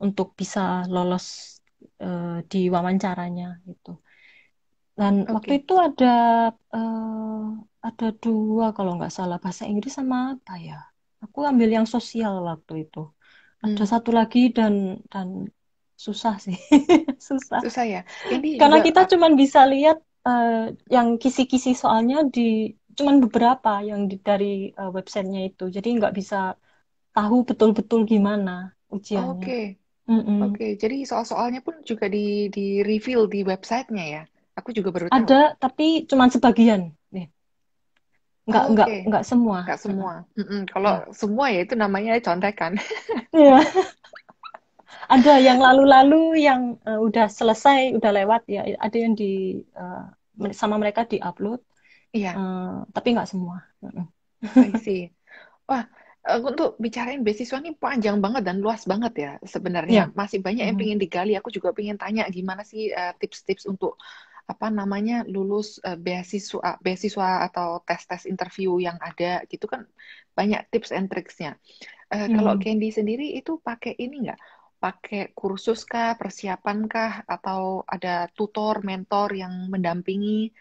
Speaker 2: untuk bisa lolos uh, di wawancaranya itu. Dan okay. waktu itu ada uh, ada dua kalau nggak salah bahasa Inggris sama apa ya? Aku ambil yang sosial waktu itu ada hmm. satu lagi dan dan susah sih susah susah ya ini karena juga... kita cuma bisa lihat uh, yang kisi-kisi soalnya di cuman beberapa yang di, dari uh, websitenya itu jadi nggak bisa tahu betul-betul gimana ujiannya oke okay. mm -mm. oke okay. jadi soal-soalnya pun juga di
Speaker 1: di reveal di websitenya ya aku juga baru tahu ada
Speaker 2: tapi cuma sebagian nih nggak oh, nggak okay. nggak
Speaker 1: semua nggak semua mm -mm. kalau yeah. semua ya itu namanya contekan
Speaker 2: yeah. ada yang lalu-lalu yang uh, udah selesai udah lewat ya ada yang di uh, sama mereka di upload iya yeah. uh, tapi nggak semua sih
Speaker 1: wah eh, untuk bicarain beasiswa ini panjang banget dan luas banget ya sebenarnya ya. masih banyak yang mm -hmm. ingin digali aku juga ingin tanya gimana sih tips-tips uh, tips -tips untuk apa namanya lulus uh, beasiswa beasiswa atau tes tes interview yang ada gitu kan banyak tips and tricksnya. Uh, hmm. Kalau Candy sendiri itu pakai ini nggak? Pakai kursus kah, persiapan kah, atau ada tutor, mentor yang mendampingi?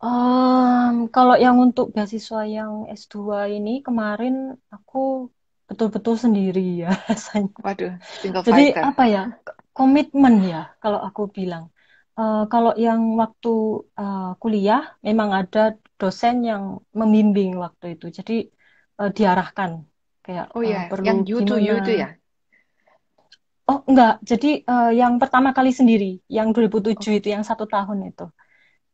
Speaker 2: Um, kalau yang untuk beasiswa yang S2 ini kemarin aku betul-betul sendiri ya rasanya. Waduh, single Jadi apa ya? Komitmen ya kalau aku bilang. Eh, kalau yang waktu uh, kuliah memang ada dosen yang membimbing waktu itu. Jadi uh, diarahkan kayak oh, yeah. uh, iya, perlu yang you gimana. to you to ya. Oh enggak, jadi uh, yang pertama kali sendiri, yang 2007 oh. itu yang satu tahun itu.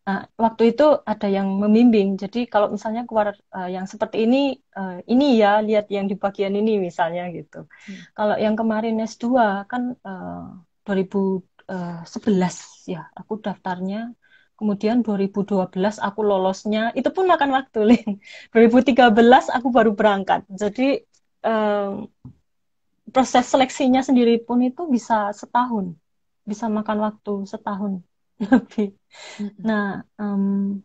Speaker 2: Nah, waktu itu ada yang membimbing. Jadi kalau misalnya keluar uh, yang seperti ini, uh, ini ya lihat yang di bagian ini misalnya gitu. Hmm. Kalau yang kemarin S2 kan uh, 2000 2011 eh, ya aku daftarnya kemudian 2012 aku lolosnya itu pun makan waktu Lin 2013 aku baru berangkat jadi um, proses seleksinya sendiri pun itu bisa setahun bisa makan waktu setahun lebih nah um,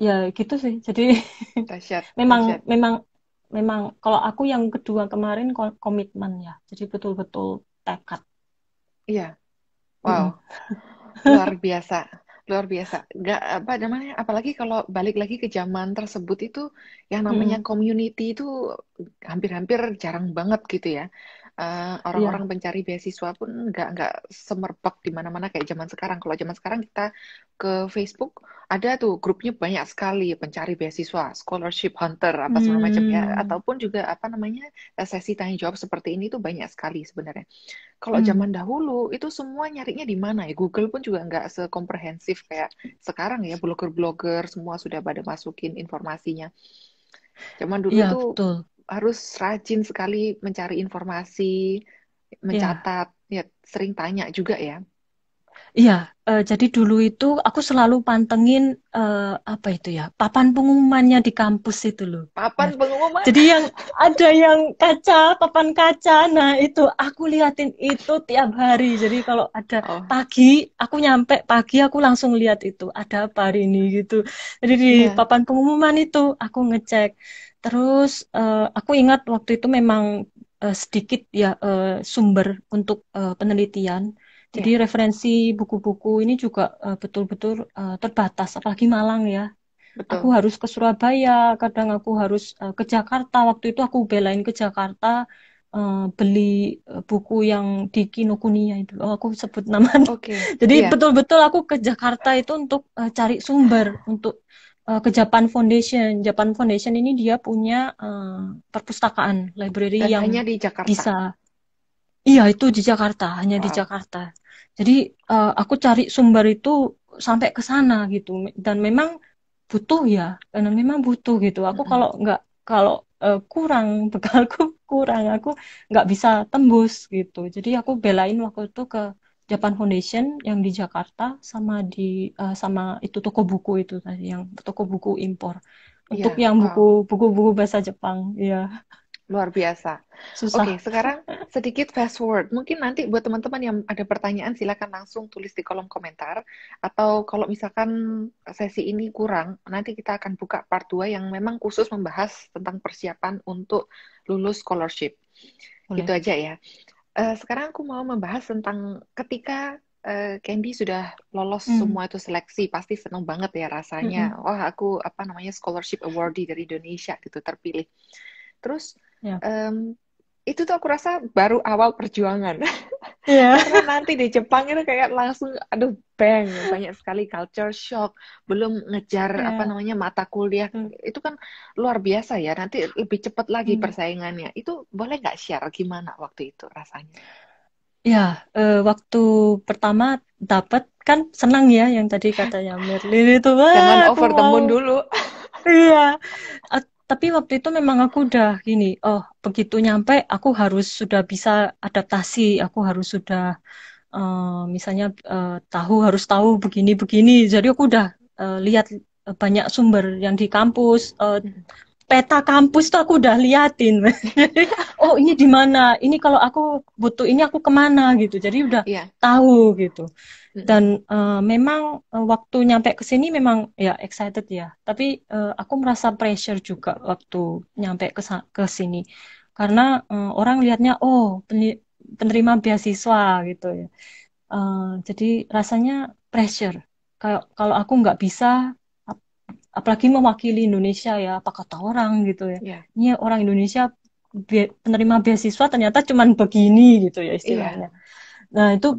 Speaker 2: ya gitu sih jadi dasyat, memang memang memang kalau aku yang kedua kemarin komitmen ya jadi betul-betul tekad iya Wow, luar
Speaker 1: biasa, luar biasa. Gak apa namanya, apalagi kalau balik lagi ke zaman tersebut itu, yang namanya hmm. community itu hampir-hampir jarang banget gitu ya. Eh, iya. orang-orang uh, yeah. pencari beasiswa pun nggak nggak semerbak di mana-mana kayak zaman sekarang. Kalau zaman sekarang kita ke Facebook ada tuh grupnya banyak sekali pencari beasiswa, scholarship hunter apa hmm. segala macam ya, ataupun juga apa namanya sesi tanya jawab seperti ini tuh banyak sekali sebenarnya. Kalau hmm. zaman dahulu itu semua nyarinya di mana ya? Google pun juga nggak sekomprehensif kayak sekarang ya blogger-blogger semua sudah pada masukin informasinya. Zaman dulu ya, tuh betul harus rajin sekali mencari informasi,
Speaker 2: iya. mencatat,
Speaker 1: yeah. ya sering tanya juga
Speaker 2: ya. Iya, uh, jadi dulu itu aku selalu pantengin uh, apa itu ya papan pengumumannya di kampus itu loh. Papan nah, pengumuman. Jadi yang ada yang kaca, papan kaca, nah itu aku liatin itu tiap hari. Jadi kalau ada oh. pagi, aku nyampe pagi aku langsung lihat itu ada apa hari ini gitu. Jadi di yeah. papan pengumuman itu aku ngecek. Terus uh, aku ingat waktu itu memang uh, sedikit ya uh, sumber untuk uh, penelitian. Ya. Jadi yeah. referensi buku-buku ini juga betul-betul uh, terbatas, apalagi Malang ya. Betul. Aku harus ke Surabaya, kadang aku harus uh, ke Jakarta. Waktu itu aku belain ke Jakarta uh, beli buku yang di Kinokuniya itu. Oh, aku sebut namanya. Okay. Jadi betul iya. betul-betul aku ke Jakarta itu untuk uh, cari sumber untuk Eh, ke Japan Foundation. Japan Foundation ini dia punya uh, perpustakaan library Dan yang hanya di Jakarta. bisa. Iya itu di Jakarta, hanya wow. di Jakarta. Jadi uh, aku cari sumber itu sampai ke sana gitu. Dan memang butuh ya, karena memang butuh gitu. Aku hmm. kalau nggak kalau kurang bekalku kurang, aku nggak bisa tembus gitu. Jadi aku belain waktu itu ke Japan Foundation yang di Jakarta sama di uh, sama itu toko buku itu tadi yang toko buku impor iya, untuk yeah, yang buku buku-buku bahasa Jepang ya yeah. luar
Speaker 1: biasa. Oke okay, sekarang sedikit fast forward mungkin nanti buat teman-teman yang ada pertanyaan silakan langsung tulis di kolom komentar atau kalau misalkan sesi ini kurang nanti kita akan buka part 2 yang memang khusus membahas tentang persiapan untuk lulus scholarship. Boleh. Gitu aja ya uh, sekarang aku mau membahas tentang ketika uh, Candy sudah lolos mm. semua itu seleksi, pasti senang banget ya rasanya. Hmm. Wah, aku apa namanya scholarship awardee dari Indonesia gitu terpilih. Terus yeah. Ya. um, itu tuh aku rasa baru awal perjuangan. Yeah. Karena nanti di Jepang itu kayak langsung aduh bang banyak sekali culture shock, belum ngejar yeah. apa namanya mata kuliah. Hmm. Itu kan luar biasa ya. Nanti lebih cepat lagi hmm. persaingannya.
Speaker 2: Itu boleh nggak share gimana waktu itu rasanya? Ya, waktu pertama dapat kan senang ya yang tadi katanya Merlin itu. Wah, Jangan over the moon dulu. iya. tapi waktu itu memang aku udah gini oh begitu nyampe aku harus sudah bisa adaptasi aku harus sudah uh, misalnya uh, tahu harus tahu begini begini jadi aku udah uh, lihat banyak sumber yang di kampus uh, peta kampus tuh aku udah liatin oh ini di mana ini kalau aku butuh ini aku kemana gitu jadi udah yeah. tahu gitu dan uh, memang uh, waktu nyampe ke sini memang ya excited ya tapi uh, aku merasa pressure juga waktu nyampe ke sini karena uh, orang lihatnya oh penerima beasiswa gitu ya uh, jadi rasanya pressure kalau kalau aku nggak bisa apalagi mewakili Indonesia ya apa kata orang gitu ya yeah. ini orang Indonesia penerima beasiswa ternyata cuman begini gitu ya iya. istilahnya yeah. nah itu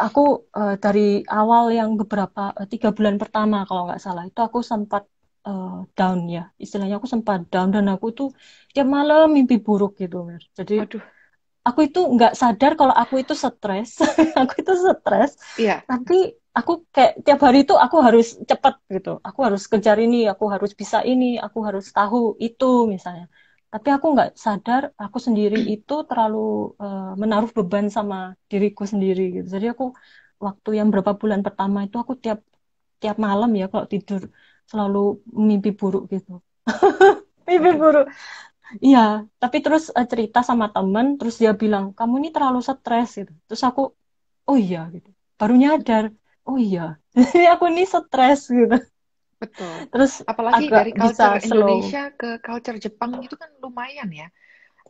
Speaker 2: aku uh, dari awal yang beberapa eh, tiga bulan pertama kalau nggak salah itu aku sempat uh, down ya istilahnya aku sempat down dan aku tuh tiap malam mimpi buruk gitu Mer. jadi Aduh. aku itu nggak sadar kalau aku itu stres aku itu stres yeah. tapi aku kayak tiap hari itu aku harus cepat gitu aku harus kejar ini aku harus bisa ini aku harus tahu itu misalnya tapi aku nggak sadar aku sendiri itu terlalu uh, menaruh beban sama diriku sendiri gitu jadi aku waktu yang berapa bulan pertama itu aku tiap tiap malam ya kalau tidur selalu mimpi buruk gitu mimpi buruk iya tapi terus uh, cerita sama temen terus dia bilang kamu ini terlalu stres gitu terus aku oh iya gitu baru nyadar oh iya jadi aku ini stres gitu Betul. Terus apalagi dari culture Indonesia
Speaker 1: ke culture Jepang itu kan lumayan ya.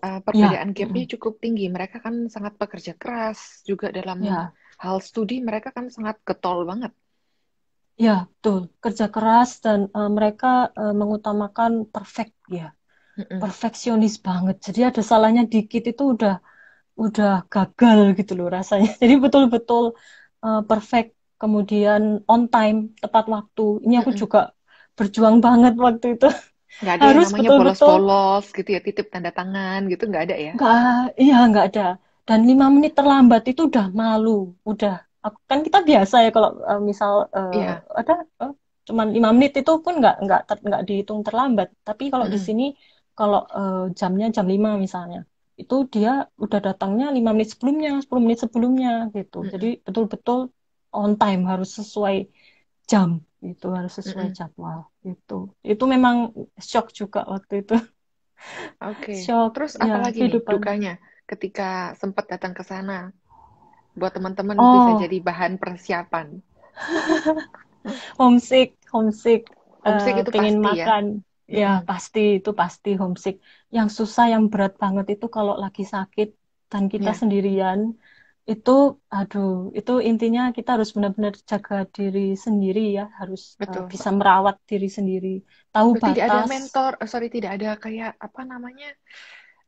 Speaker 1: Uh, perbedaan ya. gapnya cukup tinggi. Mereka kan sangat pekerja keras juga dalam ya. hal studi
Speaker 2: mereka kan sangat getol banget. Ya, betul. Kerja keras dan uh, mereka uh, mengutamakan perfect ya. Mm-mm. Perfeksionis banget. Jadi ada salahnya dikit itu udah udah gagal gitu loh rasanya. Jadi betul-betul uh, perfect kemudian on time tepat waktu ini aku mm -hmm. juga berjuang banget waktu itu nggak ada harus yang namanya polos-polos gitu ya titip tanda tangan gitu nggak ada ya nggak iya nggak ada dan lima menit terlambat itu udah malu udah aku kan kita biasa ya kalau uh, misal uh, eh, yeah. Iya. ada uh, cuman lima menit itu pun nggak nggak nggak dihitung terlambat tapi kalau mm -hmm. di sini kalau uh, jamnya jam lima misalnya itu dia udah datangnya lima menit sebelumnya sepuluh menit sebelumnya gitu mm -hmm. jadi betul-betul on time harus sesuai jam itu harus sesuai mm-hmm. jadwal itu itu memang shock juga waktu itu oke okay. shock terus apalagi ya, nih
Speaker 1: dukanya ketika sempat datang ke sana buat teman-teman oh. bisa jadi
Speaker 2: bahan persiapan homesick homesick homesick uh, itu pengen pasti ya? makan ya, ya hmm. pasti itu pasti homesick yang susah yang berat banget itu kalau lagi sakit dan kita yeah. sendirian itu aduh itu intinya kita harus benar-benar jaga diri sendiri ya harus eh, Betul. Uh, bisa merawat diri sendiri tahu Betul, batas tidak ada mentor
Speaker 1: eh, sorry tidak ada kayak apa namanya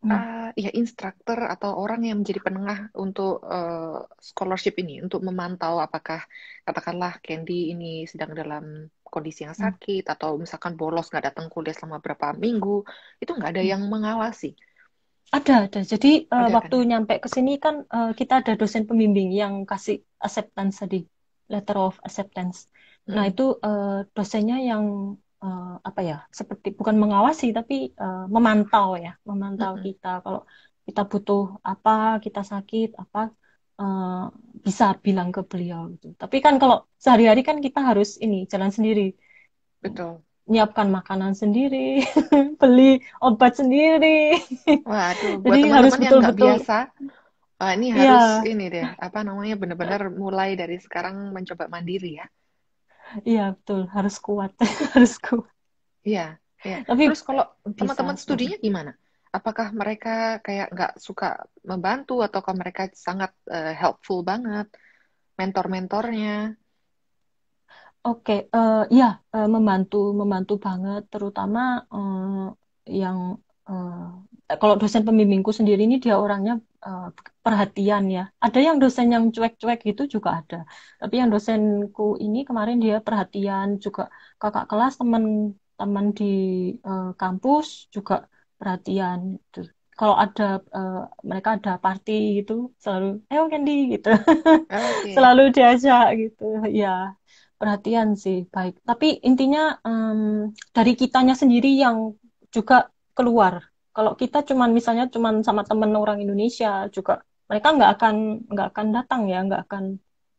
Speaker 1: hmm. uh, ya instruktur atau orang yang menjadi penengah untuk uh, scholarship ini untuk memantau apakah katakanlah Candy ini sedang dalam kondisi yang hmm. sakit atau misalkan
Speaker 2: bolos nggak datang kuliah selama berapa minggu itu nggak ada hmm. yang mengawasi ada, ada. Jadi eh, ada, uh, waktu kan? nyampe ke sini kan uh, kita ada dosen pembimbing yang kasih acceptance tadi, letter of acceptance. Nah, hmm. Nah itu uh, dosennya yang uh, apa ya? Seperti bukan mengawasi tapi uh, memantau ya, memantau hmm. kita kalau kita butuh apa, kita sakit apa uh, bisa bilang ke beliau gitu. Tapi kan kalau sehari-hari kan kita harus ini jalan sendiri. Betul nyiapkan makanan sendiri, beli obat sendiri. Waduh, buat Jadi teman -teman harus betul-betul biasa. uh, ini iya. harus ya.
Speaker 1: ini deh, apa namanya benar-benar mulai dari sekarang mencoba mandiri ya.
Speaker 2: Iya, betul, harus kuat, harus kuat. Iya, iya. Tapi terus
Speaker 1: kalau teman-teman studinya gimana? Apakah mereka kayak nggak suka membantu ataukah mereka sangat uh, helpful banget
Speaker 2: mentor-mentornya? Oke, eh, iya eh, membantu membantu banget terutama eh, yang eh, kalau dosen pembimbingku sendiri ini dia orangnya eh, perhatian ya. Ada yang dosen yang cuek-cuek gitu juga ada. Tapi yang dosenku ini kemarin dia perhatian juga kakak kelas teman-teman di eh, kampus juga perhatian gitu. Kalau ada eh, mereka ada party gitu selalu, "Ayo Candy" gitu. Oh, okay. selalu diajak gitu. Ya, perhatian sih baik. Tapi intinya um, dari kitanya sendiri yang juga keluar. Kalau kita cuman misalnya cuman sama temen orang Indonesia juga mereka nggak akan nggak akan datang ya, nggak akan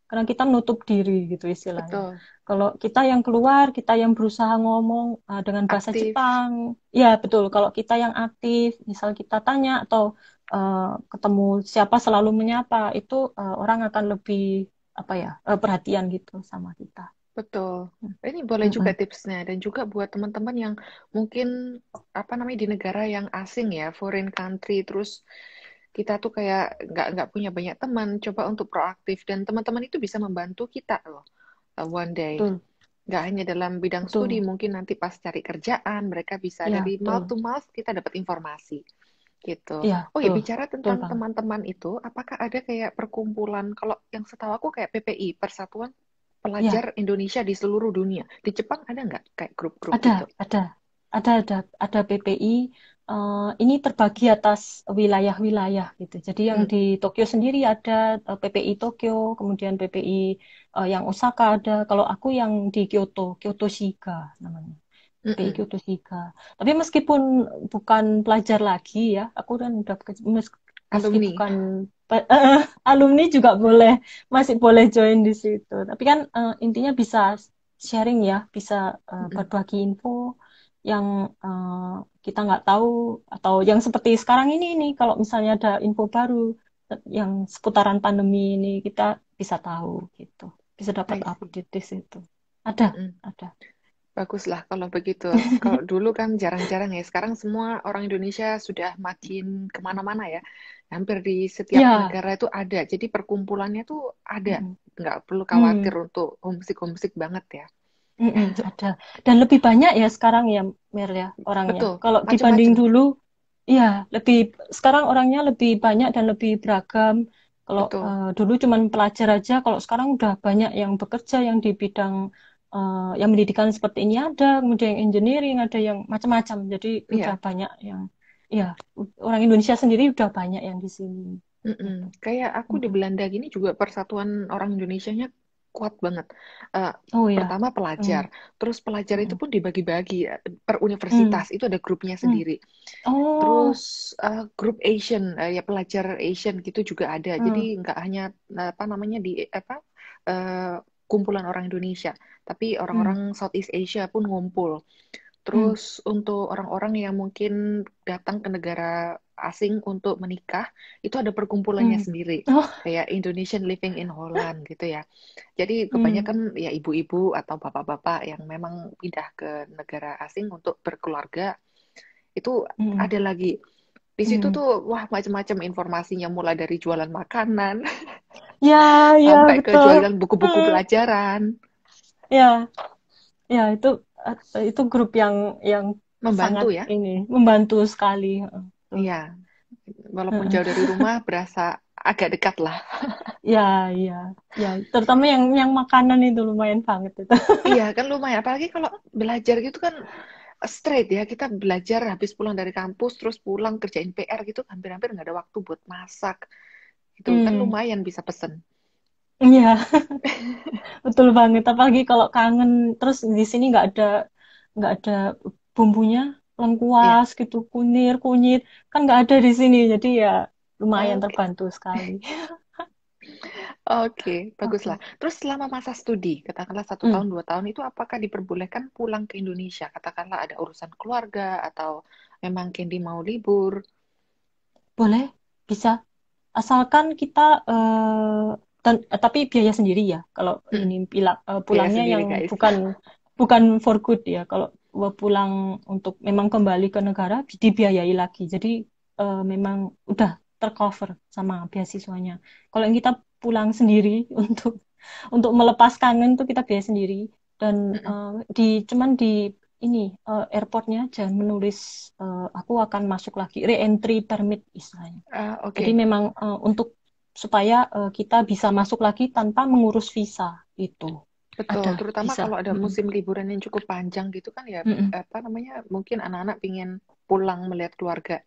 Speaker 2: karena kita menutup diri gitu istilahnya. Betul. Kalau kita yang keluar, kita yang berusaha ngomong uh, dengan bahasa aktif. Jepang, ya betul. Kalau kita yang aktif, misal kita tanya atau uh, ketemu siapa selalu menyapa, itu uh, orang akan lebih apa ya eh, perhatian gitu sama kita.
Speaker 1: Betul. Hmm. Ini boleh mm-hmm. juga
Speaker 2: tipsnya dan juga buat
Speaker 1: teman-teman yang mungkin apa namanya di negara yang asing ya, foreign country terus kita tuh kayak nggak nggak punya banyak teman, coba untuk proaktif dan teman-teman itu bisa membantu kita loh. Uh, one day. Betul. Nggak hanya dalam bidang betul. studi, mungkin nanti pas cari kerjaan mereka bisa ya, dari betul. mouth to mouth kita dapat informasi gitu. Iya, oh ya bicara tentang teman-teman itu, apakah ada kayak perkumpulan kalau yang setahu aku kayak PPI Persatuan iya. Pelajar ya. Indonesia di seluruh dunia. Di Jepang ada nggak kayak grup-grup ada, gitu?
Speaker 2: Ada, ada, ada, ada PPI. Uh, eh, ini terbagi atas wilayah-wilayah gitu. Jadi yang hmm. di Tokyo sendiri ada uh, eh, PPI Tokyo, kemudian PPI uh, eh, yang Osaka ada. Kalau aku yang di Kyoto, Kyoto Shiga namanya. PIQ plus tiga. Tapi meskipun bukan pelajar lagi ya, aku kan udah meskipun alumni. bukan uh, alumni juga boleh masih boleh join di situ. Tapi kan uh, intinya bisa sharing ya, bisa uh, berbagi info yang uh, kita nggak tahu atau yang seperti sekarang ini nih kalau misalnya ada info baru yang seputaran pandemi ini kita bisa tahu gitu bisa dapat update di situ ada mm. ada
Speaker 1: Baguslah kalau begitu. Kalau dulu kan jarang-jarang ya. Sekarang semua orang Indonesia sudah makin kemana-mana ya. Hampir di setiap yeah. negara itu ada. Jadi perkumpulannya tuh ada. Mm. Nggak perlu khawatir mm. untuk homesick-homesick banget ya.
Speaker 2: Mm ada. Dan lebih banyak ya sekarang ya, Mir ya, orangnya. Betul. Kalau macem -macem. dibanding dulu, ya lebih. Sekarang orangnya lebih banyak dan lebih beragam. Kalau uh, dulu cuma pelajar aja, kalau sekarang udah banyak yang bekerja yang di bidang uh, yang pendidikan seperti ini ada, kemudian yang engineering ada yang macam-macam. Jadi yeah. udah banyak yang ya orang Indonesia sendiri
Speaker 1: udah banyak yang di sini. Mm -mm. Kayak aku di Belanda gini juga persatuan orang Indonesia-nya kuat banget. Uh, oh, iya. Pertama pelajar, mm. terus pelajar mm. itu pun dibagi-bagi eh, per mm. universitas mm. itu ada grupnya mm. sendiri. Mm. Oh. Terus uh, grup Asian uh, ya pelajar Asian gitu juga ada. Mm. Jadi nggak hanya apa namanya di apa uh, kumpulan orang Indonesia, tapi orang-orang hmm. Southeast Asia pun ngumpul. Hmm. Terus hmm. untuk orang-orang yang mungkin datang ke negara asing untuk menikah, itu ada perkumpulannya hmm. sendiri. Oh. Kayak Indonesian Living in Holland gitu ya. Jadi hmm. kebanyakan hmm. ya ibu-ibu atau bapak-bapak yang memang pindah ke negara asing untuk berkeluarga, itu hmm. ada lagi di situ hmm. tuh wah macam-macam informasinya mulai dari jualan makanan. Ya, ya sampai betul. ke jualan buku-buku hmm.
Speaker 2: pelajaran. Ya. Ya, itu eh, itu grup yang yang membantu ya. Ini membantu sekali. Iya. Walaupun jauh dari rumah berasa agak dekat lah. Ya, ya Ya, terutama yang yang makanan itu lumayan banget itu. Iya, kan lumayan apalagi kalau belajar gitu kan
Speaker 1: straight ya kita belajar habis pulang dari kampus terus pulang kerjain PR gitu hampir-hampir
Speaker 2: nggak ada waktu buat masak
Speaker 1: itu kan hmm. kan lumayan bisa pesen
Speaker 2: iya betul banget apalagi kalau kangen terus di sini nggak ada nggak ada bumbunya lengkuas ya. gitu kunir kunyit kan nggak ada di sini jadi ya lumayan terbantu sekali Oke, baguslah. Okay.
Speaker 1: Terus selama masa studi, katakanlah satu mm. tahun, dua tahun, itu apakah diperbolehkan pulang ke Indonesia? Katakanlah ada urusan keluarga atau memang Candy mau libur.
Speaker 2: Boleh, bisa. Asalkan kita eh, ten- eh, tapi biaya sendiri ya. Kalau ini mm ini pila- eh, pulangnya sendiri, yang guys. bukan bukan for good ya. Kalau pulang untuk memang kembali ke negara dibiayai lagi. Jadi eh, memang udah tercover sama beasiswanya. Kalau yang kita pulang sendiri untuk untuk melepas kangen tuh kita biaya sendiri dan uh, di cuman di ini uh, airportnya jangan menulis uh, aku akan masuk lagi re-entry permit istilahnya. Uh, ah, okay. Jadi memang uh, untuk supaya uh, kita bisa masuk lagi tanpa mengurus visa itu. Betul, ada, terutama bisa. kalau ada musim hmm. liburan yang cukup panjang gitu kan ya hmm.
Speaker 1: apa namanya mungkin anak-anak pingin pulang melihat keluarga.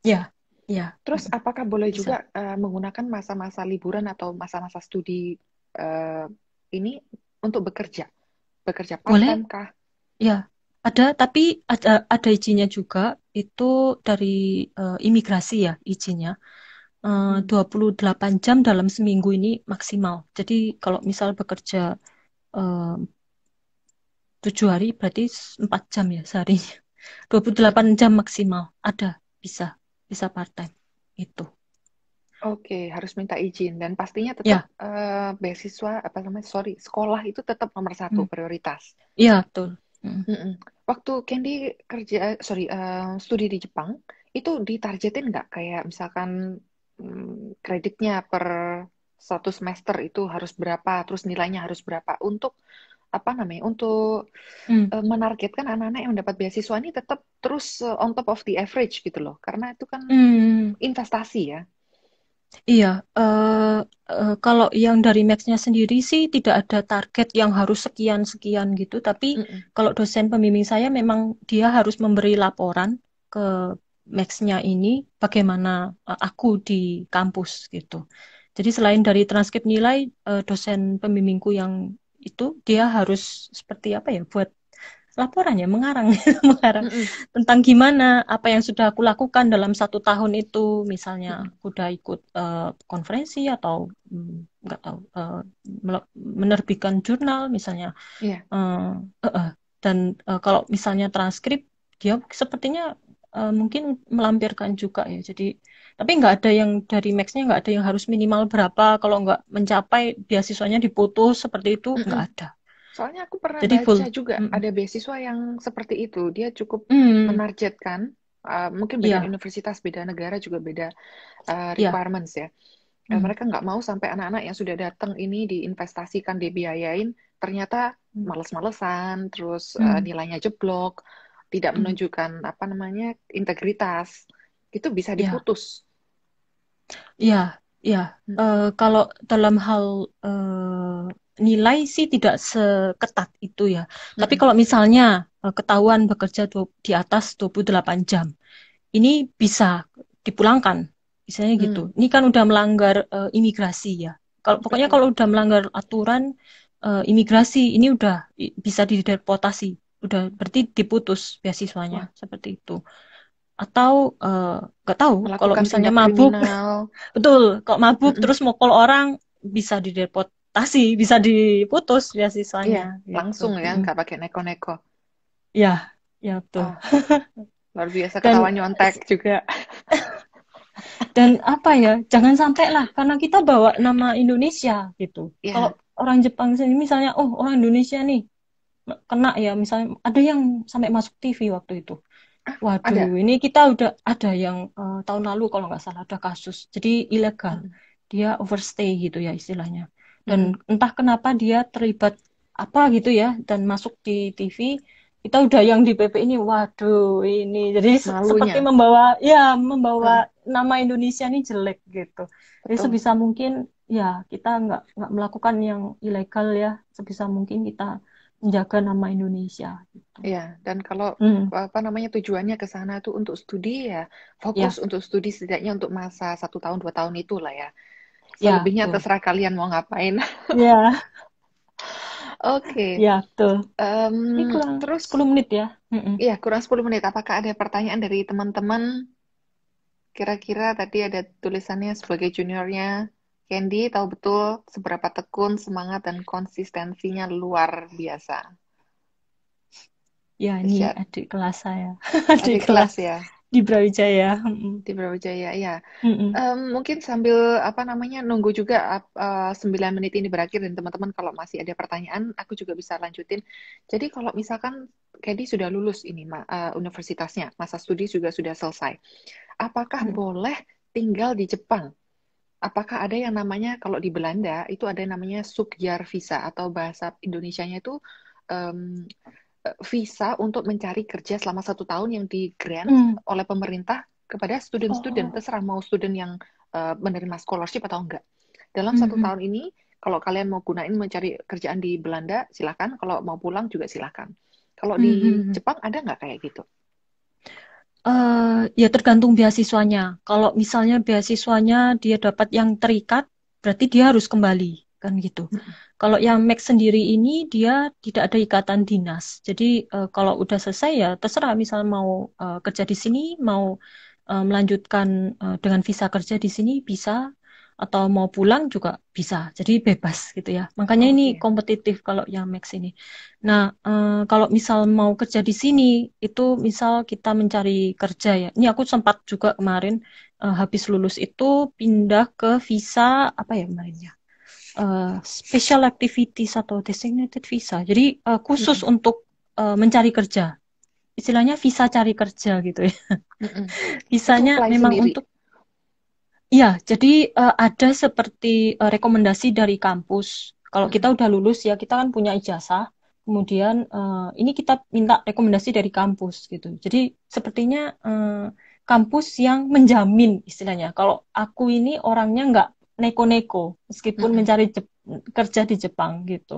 Speaker 2: Ya, Ya.
Speaker 1: Terus apakah boleh bisa. juga uh, menggunakan masa-masa liburan atau masa-masa studi uh, ini untuk bekerja? Bekerja part boleh.
Speaker 2: Ya, ada tapi ada ada izinnya juga itu dari uh, imigrasi ya izinnya. Uh, hmm. 28 jam dalam seminggu ini maksimal. Jadi kalau misal bekerja tujuh hari berarti 4 jam ya seharinya. 28 jam maksimal ada bisa bisa part time itu.
Speaker 1: Oke, okay, harus minta izin dan pastinya tetap ya. uh, beasiswa apa namanya sorry sekolah itu tetap nomor satu hmm. prioritas.
Speaker 2: Iya betul.
Speaker 1: Hmm. Waktu Candy kerja sorry uh, studi di Jepang itu ditargetin nggak kayak misalkan um, kreditnya per satu semester itu harus berapa terus nilainya harus berapa untuk apa namanya untuk hmm. uh, menargetkan anak-anak yang mendapat beasiswa ini tetap terus uh, on top of the average gitu loh karena itu kan
Speaker 2: hmm.
Speaker 1: investasi ya
Speaker 2: Iya, uh, uh, kalau yang dari Maxnya sendiri sih tidak ada target yang harus sekian-sekian gitu. Tapi mm kalau dosen pembimbing saya memang dia harus memberi laporan ke Maxnya ini bagaimana uh, aku di kampus gitu. Jadi selain dari transkrip nilai, dosen pembimbingku yang itu dia harus seperti apa ya buat laporannya mengarang mengarang mm -hmm. tentang gimana apa yang sudah aku lakukan dalam satu tahun itu misalnya mm -hmm. aku udah ikut uh, konferensi atau mm, nggak mm, tahu uh, menerbitkan jurnal misalnya yeah. Iya. uh, eh, uh, uh, dan uh, kalau misalnya transkrip dia sepertinya uh, mungkin melampirkan juga ya jadi tapi nggak ada yang dari maxnya nggak ada yang harus minimal berapa kalau nggak mencapai beasiswanya diputus seperti itu mm -hmm. nggak ada.
Speaker 1: Soalnya aku pernah Jadi baca full. juga mm -hmm. ada beasiswa yang seperti itu dia cukup mm -hmm. menargetkan uh, mungkin beda yeah. universitas beda negara juga beda uh, iya. requirements yeah. ya. Mm. Nah, hmm. mereka nggak mau sampai anak-anak yang sudah datang ini diinvestasikan, dibiayain, ternyata mm. males-malesan, terus hmm. uh, nilainya jeblok, tidak hmm. menunjukkan apa namanya integritas, itu bisa iya. diputus.
Speaker 2: Iya, iya. Hmm. Uh, kalau dalam hal uh, nilai sih tidak seketat itu ya. Hmm. Tapi kalau misalnya uh, ketahuan bekerja di atas 28 jam, ini bisa dipulangkan, misalnya gitu. hmm. gitu. Ini kan udah melanggar uh, imigrasi ya. Kalau pokoknya hmm. kalau udah melanggar aturan uh, imigrasi ini udah bisa dideportasi udah berarti diputus beasiswanya Wah. seperti itu atau eh, nggak uh, tahu kalau misalnya mabuk betul kok mabuk mm -hmm. terus mukul orang bisa dideputasi bisa diputus ya sisanya iya, gitu. langsung ya nggak pakai neko-neko ya ya betul oh,
Speaker 1: luar biasa ketawa nyontek juga
Speaker 2: dan apa ya jangan sampai lah karena kita bawa nama Indonesia gitu yeah. kalau orang Jepang sini misalnya oh orang Indonesia nih kena ya misalnya ada yang sampai masuk TV waktu itu Waduh, ada. ini kita udah ada yang uh, tahun lalu kalau nggak salah ada kasus. Jadi ilegal, hmm. dia overstay gitu ya istilahnya. Dan hmm. entah kenapa dia terlibat apa gitu ya dan masuk di TV. Kita udah yang di PP ini, waduh ini jadi Malunya. seperti membawa ya membawa hmm. nama Indonesia ini jelek gitu. Betul. Jadi sebisa mungkin ya kita nggak nggak melakukan yang ilegal ya sebisa mungkin kita menjaga nama Indonesia. Gitu.
Speaker 1: Ya, dan kalau mm. apa namanya tujuannya ke sana tuh untuk studi ya fokus yeah. untuk studi setidaknya untuk masa satu tahun dua tahun itulah ya. ya. Selebihnya lebihnya terserah kalian mau ngapain. Ya. Oke. Okay. Ya, tuh Um, Ini kurang terus 10 menit ya. Iya, kurang 10 menit. Apakah ada pertanyaan dari teman-teman? Kira-kira tadi ada tulisannya sebagai juniornya Candy tahu betul seberapa tekun, semangat, dan konsistensinya luar biasa.
Speaker 2: Ya, ini Siap. adik kelas saya. adik, adik kelas, kelas ya. Di Brawijaya. Di Brawijaya,
Speaker 1: ya. Um, mungkin sambil apa namanya nunggu juga uh, eh, 9 menit ini berakhir dan teman-teman kalau masih ada pertanyaan, aku juga bisa lanjutin. Jadi kalau misalkan Kendi sudah lulus ini uh, universitasnya, masa studi juga sudah selesai. Apakah mm. boleh tinggal di Jepang? apakah ada yang namanya kalau di Belanda itu ada yang namanya sukjar visa atau bahasa Indonesianya itu um, visa untuk mencari kerja selama satu tahun yang di grant hmm. oleh pemerintah kepada student-student oh. terserah mau student yang uh, menerima scholarship atau enggak dalam -hmm. satu tahun ini kalau kalian mau gunain mencari kerjaan di Belanda silakan kalau mau pulang juga silakan kalau di mm -hmm.
Speaker 2: Jepang ada nggak kayak gitu Uh, ya tergantung beasiswanya. Kalau misalnya beasiswanya dia dapat yang terikat, berarti dia harus kembali kan gitu. Hmm. Kalau yang Max sendiri ini dia tidak ada ikatan dinas. Jadi uh, kalau udah selesai ya terserah misal mau uh, kerja di sini, mau uh, melanjutkan uh, dengan visa kerja di sini bisa atau mau pulang juga bisa. Jadi bebas gitu ya. Makanya okay. ini kompetitif kalau yang Max ini. Nah, uh, kalau misal mau kerja di sini itu misal kita mencari kerja ya. Ini aku sempat juga kemarin uh, habis lulus itu pindah ke visa apa ya kemarin ya? Eh, special activities atau designated visa. Jadi eh, khusus hmm. untuk uh, mencari kerja. Istilahnya visa cari kerja gitu ya. Mm -hmm. Visanya memang sendiri. untuk Iya, jadi uh, ada seperti uh, rekomendasi dari kampus. Kalau hmm. kita udah lulus ya kita kan punya ijazah, kemudian uh, ini kita minta rekomendasi dari kampus gitu. Jadi sepertinya uh, kampus yang menjamin istilahnya. Kalau aku ini orangnya nggak neko-neko meskipun hmm. mencari Jep kerja di Jepang gitu.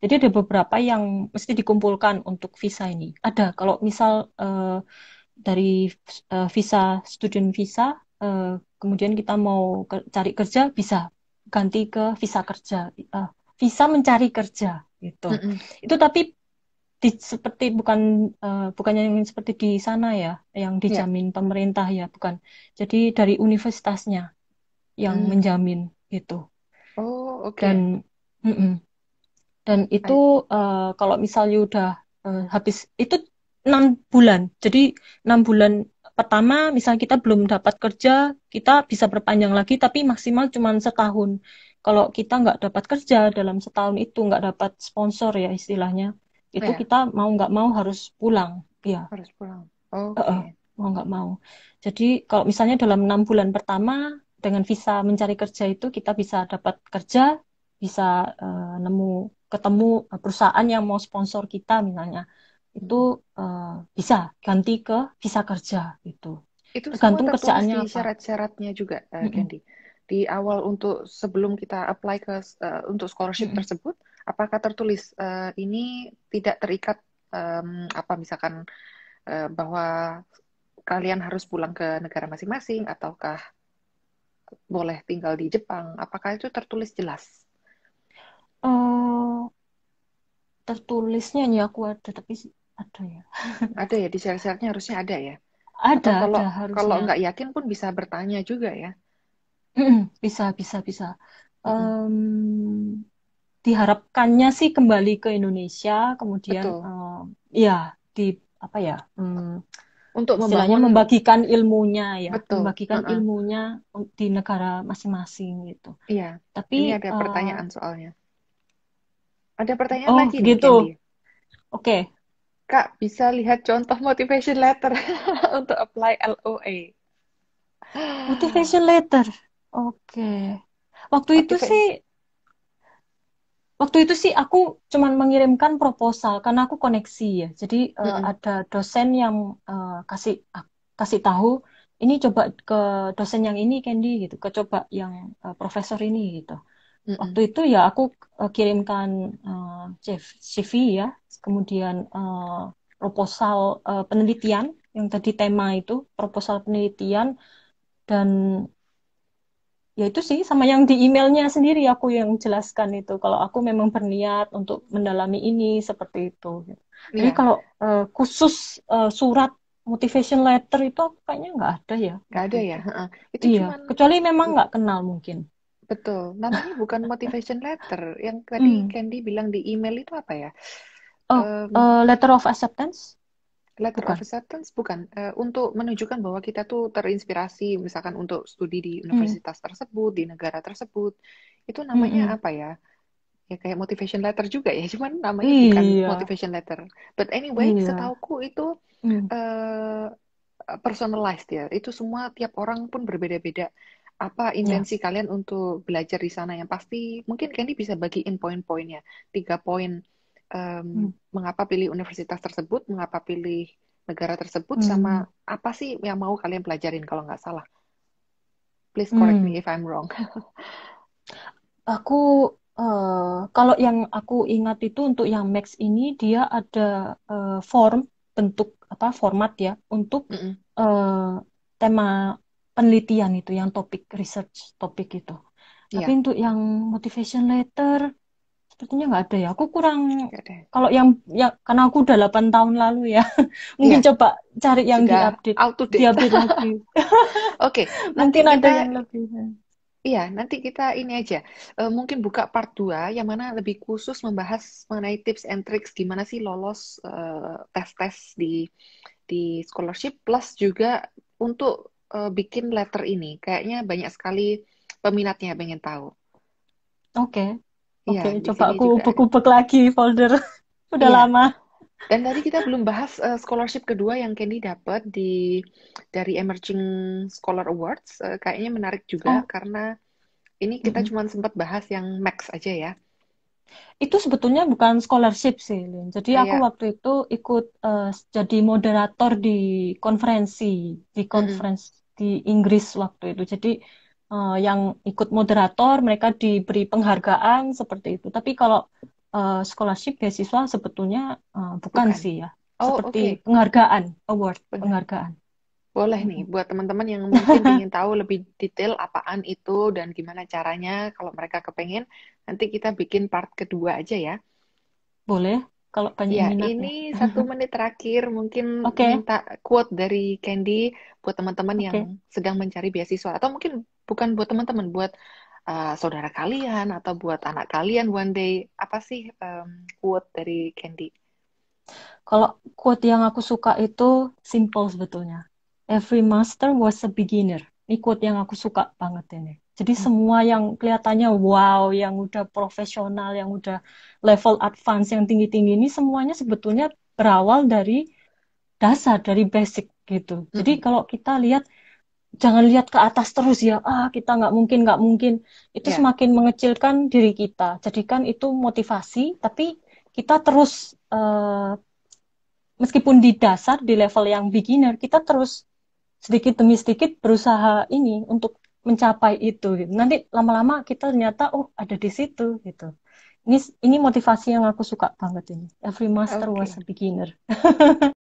Speaker 2: Jadi ada beberapa yang mesti dikumpulkan untuk visa ini. Ada kalau misal uh, dari uh, visa student visa uh, kemudian kita mau ke, cari kerja bisa ganti ke visa kerja uh, visa mencari kerja gitu mm -hmm. itu tapi di, seperti bukan uh, eh, bukannya yang seperti di sana ya yang ya. dijamin yeah. pemerintah ya bukan jadi dari universitasnya
Speaker 1: yang mm. menjamin
Speaker 2: itu. oh oke okay. dan mm -mm. dan itu uh, kalau misalnya udah uh, habis itu enam bulan jadi enam bulan pertama misal kita belum dapat kerja kita bisa berpanjang lagi tapi maksimal cuma setahun kalau kita nggak dapat kerja dalam setahun itu nggak dapat sponsor ya istilahnya itu yeah. kita mau nggak mau harus pulang ya harus pulang oh okay. uh -uh, mau nggak mau jadi kalau misalnya dalam enam bulan pertama dengan visa mencari kerja itu kita bisa dapat kerja bisa uh, nemu ketemu perusahaan yang mau sponsor kita misalnya itu uh, bisa ganti ke visa kerja gitu.
Speaker 1: Itu tergantung kerjaannya syarat-syaratnya juga, uh, mm -hmm. Di awal untuk sebelum kita apply ke uh, untuk scholarship mm -hmm. tersebut, apakah tertulis uh, ini tidak terikat um, apa misalkan uh, bahwa kalian harus pulang ke negara masing-masing ataukah boleh tinggal di Jepang? Apakah itu tertulis jelas?
Speaker 2: Uh, tertulisnya ya aku ada tapi ada
Speaker 1: ya. ada ya di sel-selnya harusnya ada ya. Ada. Atau kalau ada, harusnya. kalau nggak yakin pun bisa bertanya
Speaker 2: juga ya. Bisa bisa bisa. Um, diharapkannya sih kembali ke Indonesia, kemudian um, ya di apa ya? Um, untuk membangun... membagikan ilmunya ya, Betul. membagikan uh -uh. ilmunya di negara masing-masing gitu. Iya. Tapi ini ada pertanyaan uh, soalnya.
Speaker 1: Ada pertanyaan oh, lagi gitu. Oke, okay. Kak bisa lihat contoh motivation letter untuk apply LOA.
Speaker 2: Motivation letter. Oke. Okay. Waktu okay. itu sih waktu itu sih aku cuman mengirimkan proposal karena aku koneksi ya. Jadi mm -hmm. uh, ada dosen yang uh, kasih uh, kasih tahu ini coba ke dosen yang ini Candy gitu, ke coba yang uh, profesor ini gitu hmm Waktu itu ya aku uh, kirimkan uh, eh, CV ya, kemudian uh, proposal uh, penelitian yang tadi tema itu proposal penelitian dan ya itu sih sama yang di emailnya sendiri aku yang jelaskan itu kalau aku memang berniat untuk mendalami ini seperti itu. Jadi iya. kalau uh, khusus uh, surat motivation letter itu kayaknya nggak ada ya. Nggak ada ya. Uh, itu iya. Cuman... kecuali memang nggak kenal mungkin. Betul,
Speaker 1: namanya bukan motivation letter. Yang tadi hmm. Candy bilang di email itu apa ya? Oh, um, uh,
Speaker 2: letter of acceptance?
Speaker 1: Letter bukan. of acceptance bukan uh, untuk menunjukkan bahwa kita tuh terinspirasi misalkan untuk studi di hmm. universitas hmm. tersebut, di negara tersebut. Itu namanya hmm. apa ya? Ya kayak motivation letter juga ya, cuman namanya iya. bukan motivation letter. But anyway, iya. setauku itu hmm. uh, personalized ya. Itu semua tiap orang pun berbeda-beda apa iya. intensi yeah. kalian untuk belajar di sana yang pasti mungkin Kenny bisa bagiin poin-poinnya tiga poin um, hmm. mengapa pilih universitas tersebut mengapa pilih negara tersebut hmm. sama apa sih yang mau kalian pelajarin kalau nggak salah please hmm. correct hmm. me if I'm wrong
Speaker 2: aku uh, kalau yang aku ingat itu untuk yang Max ini dia ada uh, form bentuk apa format ya untuk mm -hmm. uh, tema penelitian itu, yang topik research topik itu. Iya. Tapi yeah. untuk yang motivation letter sepertinya nggak ada ya. Aku kurang kalau yang ya karena aku udah 8 tahun lalu ya.
Speaker 1: Mungkin yeah.
Speaker 2: coba cari yang Sudah update out to date. diupdate lagi. Oke, okay, nanti kita... yang
Speaker 1: lebih. Ya. Iya, nanti kita ini aja. E, mungkin buka part 2 yang mana lebih khusus membahas mengenai tips and tricks gimana sih lolos eh, tes-tes di di scholarship plus juga untuk uh, bikin letter ini? Kayaknya banyak sekali peminatnya pengen tahu. Oke. Okay. Iya, Oke, okay, coba aku ubek-ubek
Speaker 2: lagi folder. Udah ya.
Speaker 1: lama. Dan tadi kita belum bahas uh, scholarship kedua yang Candy dapat di dari Emerging Scholar Awards. Uh, kayaknya menarik juga oh. karena ini kita mm -hmm. cuma sempat bahas yang Max aja ya.
Speaker 2: Itu sebetulnya bukan scholarship sih, Lin. Jadi iya. aku waktu itu ikut uh, jadi moderator di konferensi, di konferensi mm -hmm. di Inggris waktu itu. Jadi uh, yang ikut moderator mereka diberi penghargaan seperti itu. Tapi kalau uh, scholarship beasiswa sebetulnya uh, bukan, bukan sih ya. Oh, seperti okay. penghargaan, award, penghargaan.
Speaker 1: Boleh nih, hmm. buat teman-teman yang mungkin ingin tahu lebih detail apaan itu dan gimana caranya, kalau mereka kepengen, nanti kita bikin part kedua aja ya. Boleh, kalau panjang ya, ya, ini satu menit terakhir, mungkin okay. minta quote dari Candy buat teman-teman okay. yang sedang mencari beasiswa. Atau mungkin bukan buat teman-teman, buat uh, saudara kalian atau buat anak kalian one day. Apa sih um, quote dari Candy?
Speaker 2: Kalau quote yang aku suka itu simple sebetulnya every master was a beginner. Ini quote yang aku suka banget ini. Jadi hmm. semua yang kelihatannya wow, yang udah profesional, yang udah level advance, yang tinggi-tinggi ini semuanya sebetulnya berawal dari dasar, dari basic gitu. Hmm. Jadi kalau kita lihat jangan lihat ke atas terus ya ah kita nggak mungkin nggak mungkin itu yeah. semakin mengecilkan diri kita jadikan itu motivasi tapi kita terus uh, meskipun di dasar di level yang beginner kita terus sedikit demi sedikit berusaha ini untuk mencapai itu gitu. nanti lama-lama kita ternyata oh ada di situ gitu ini ini motivasi yang aku suka banget ini every master okay. was a beginner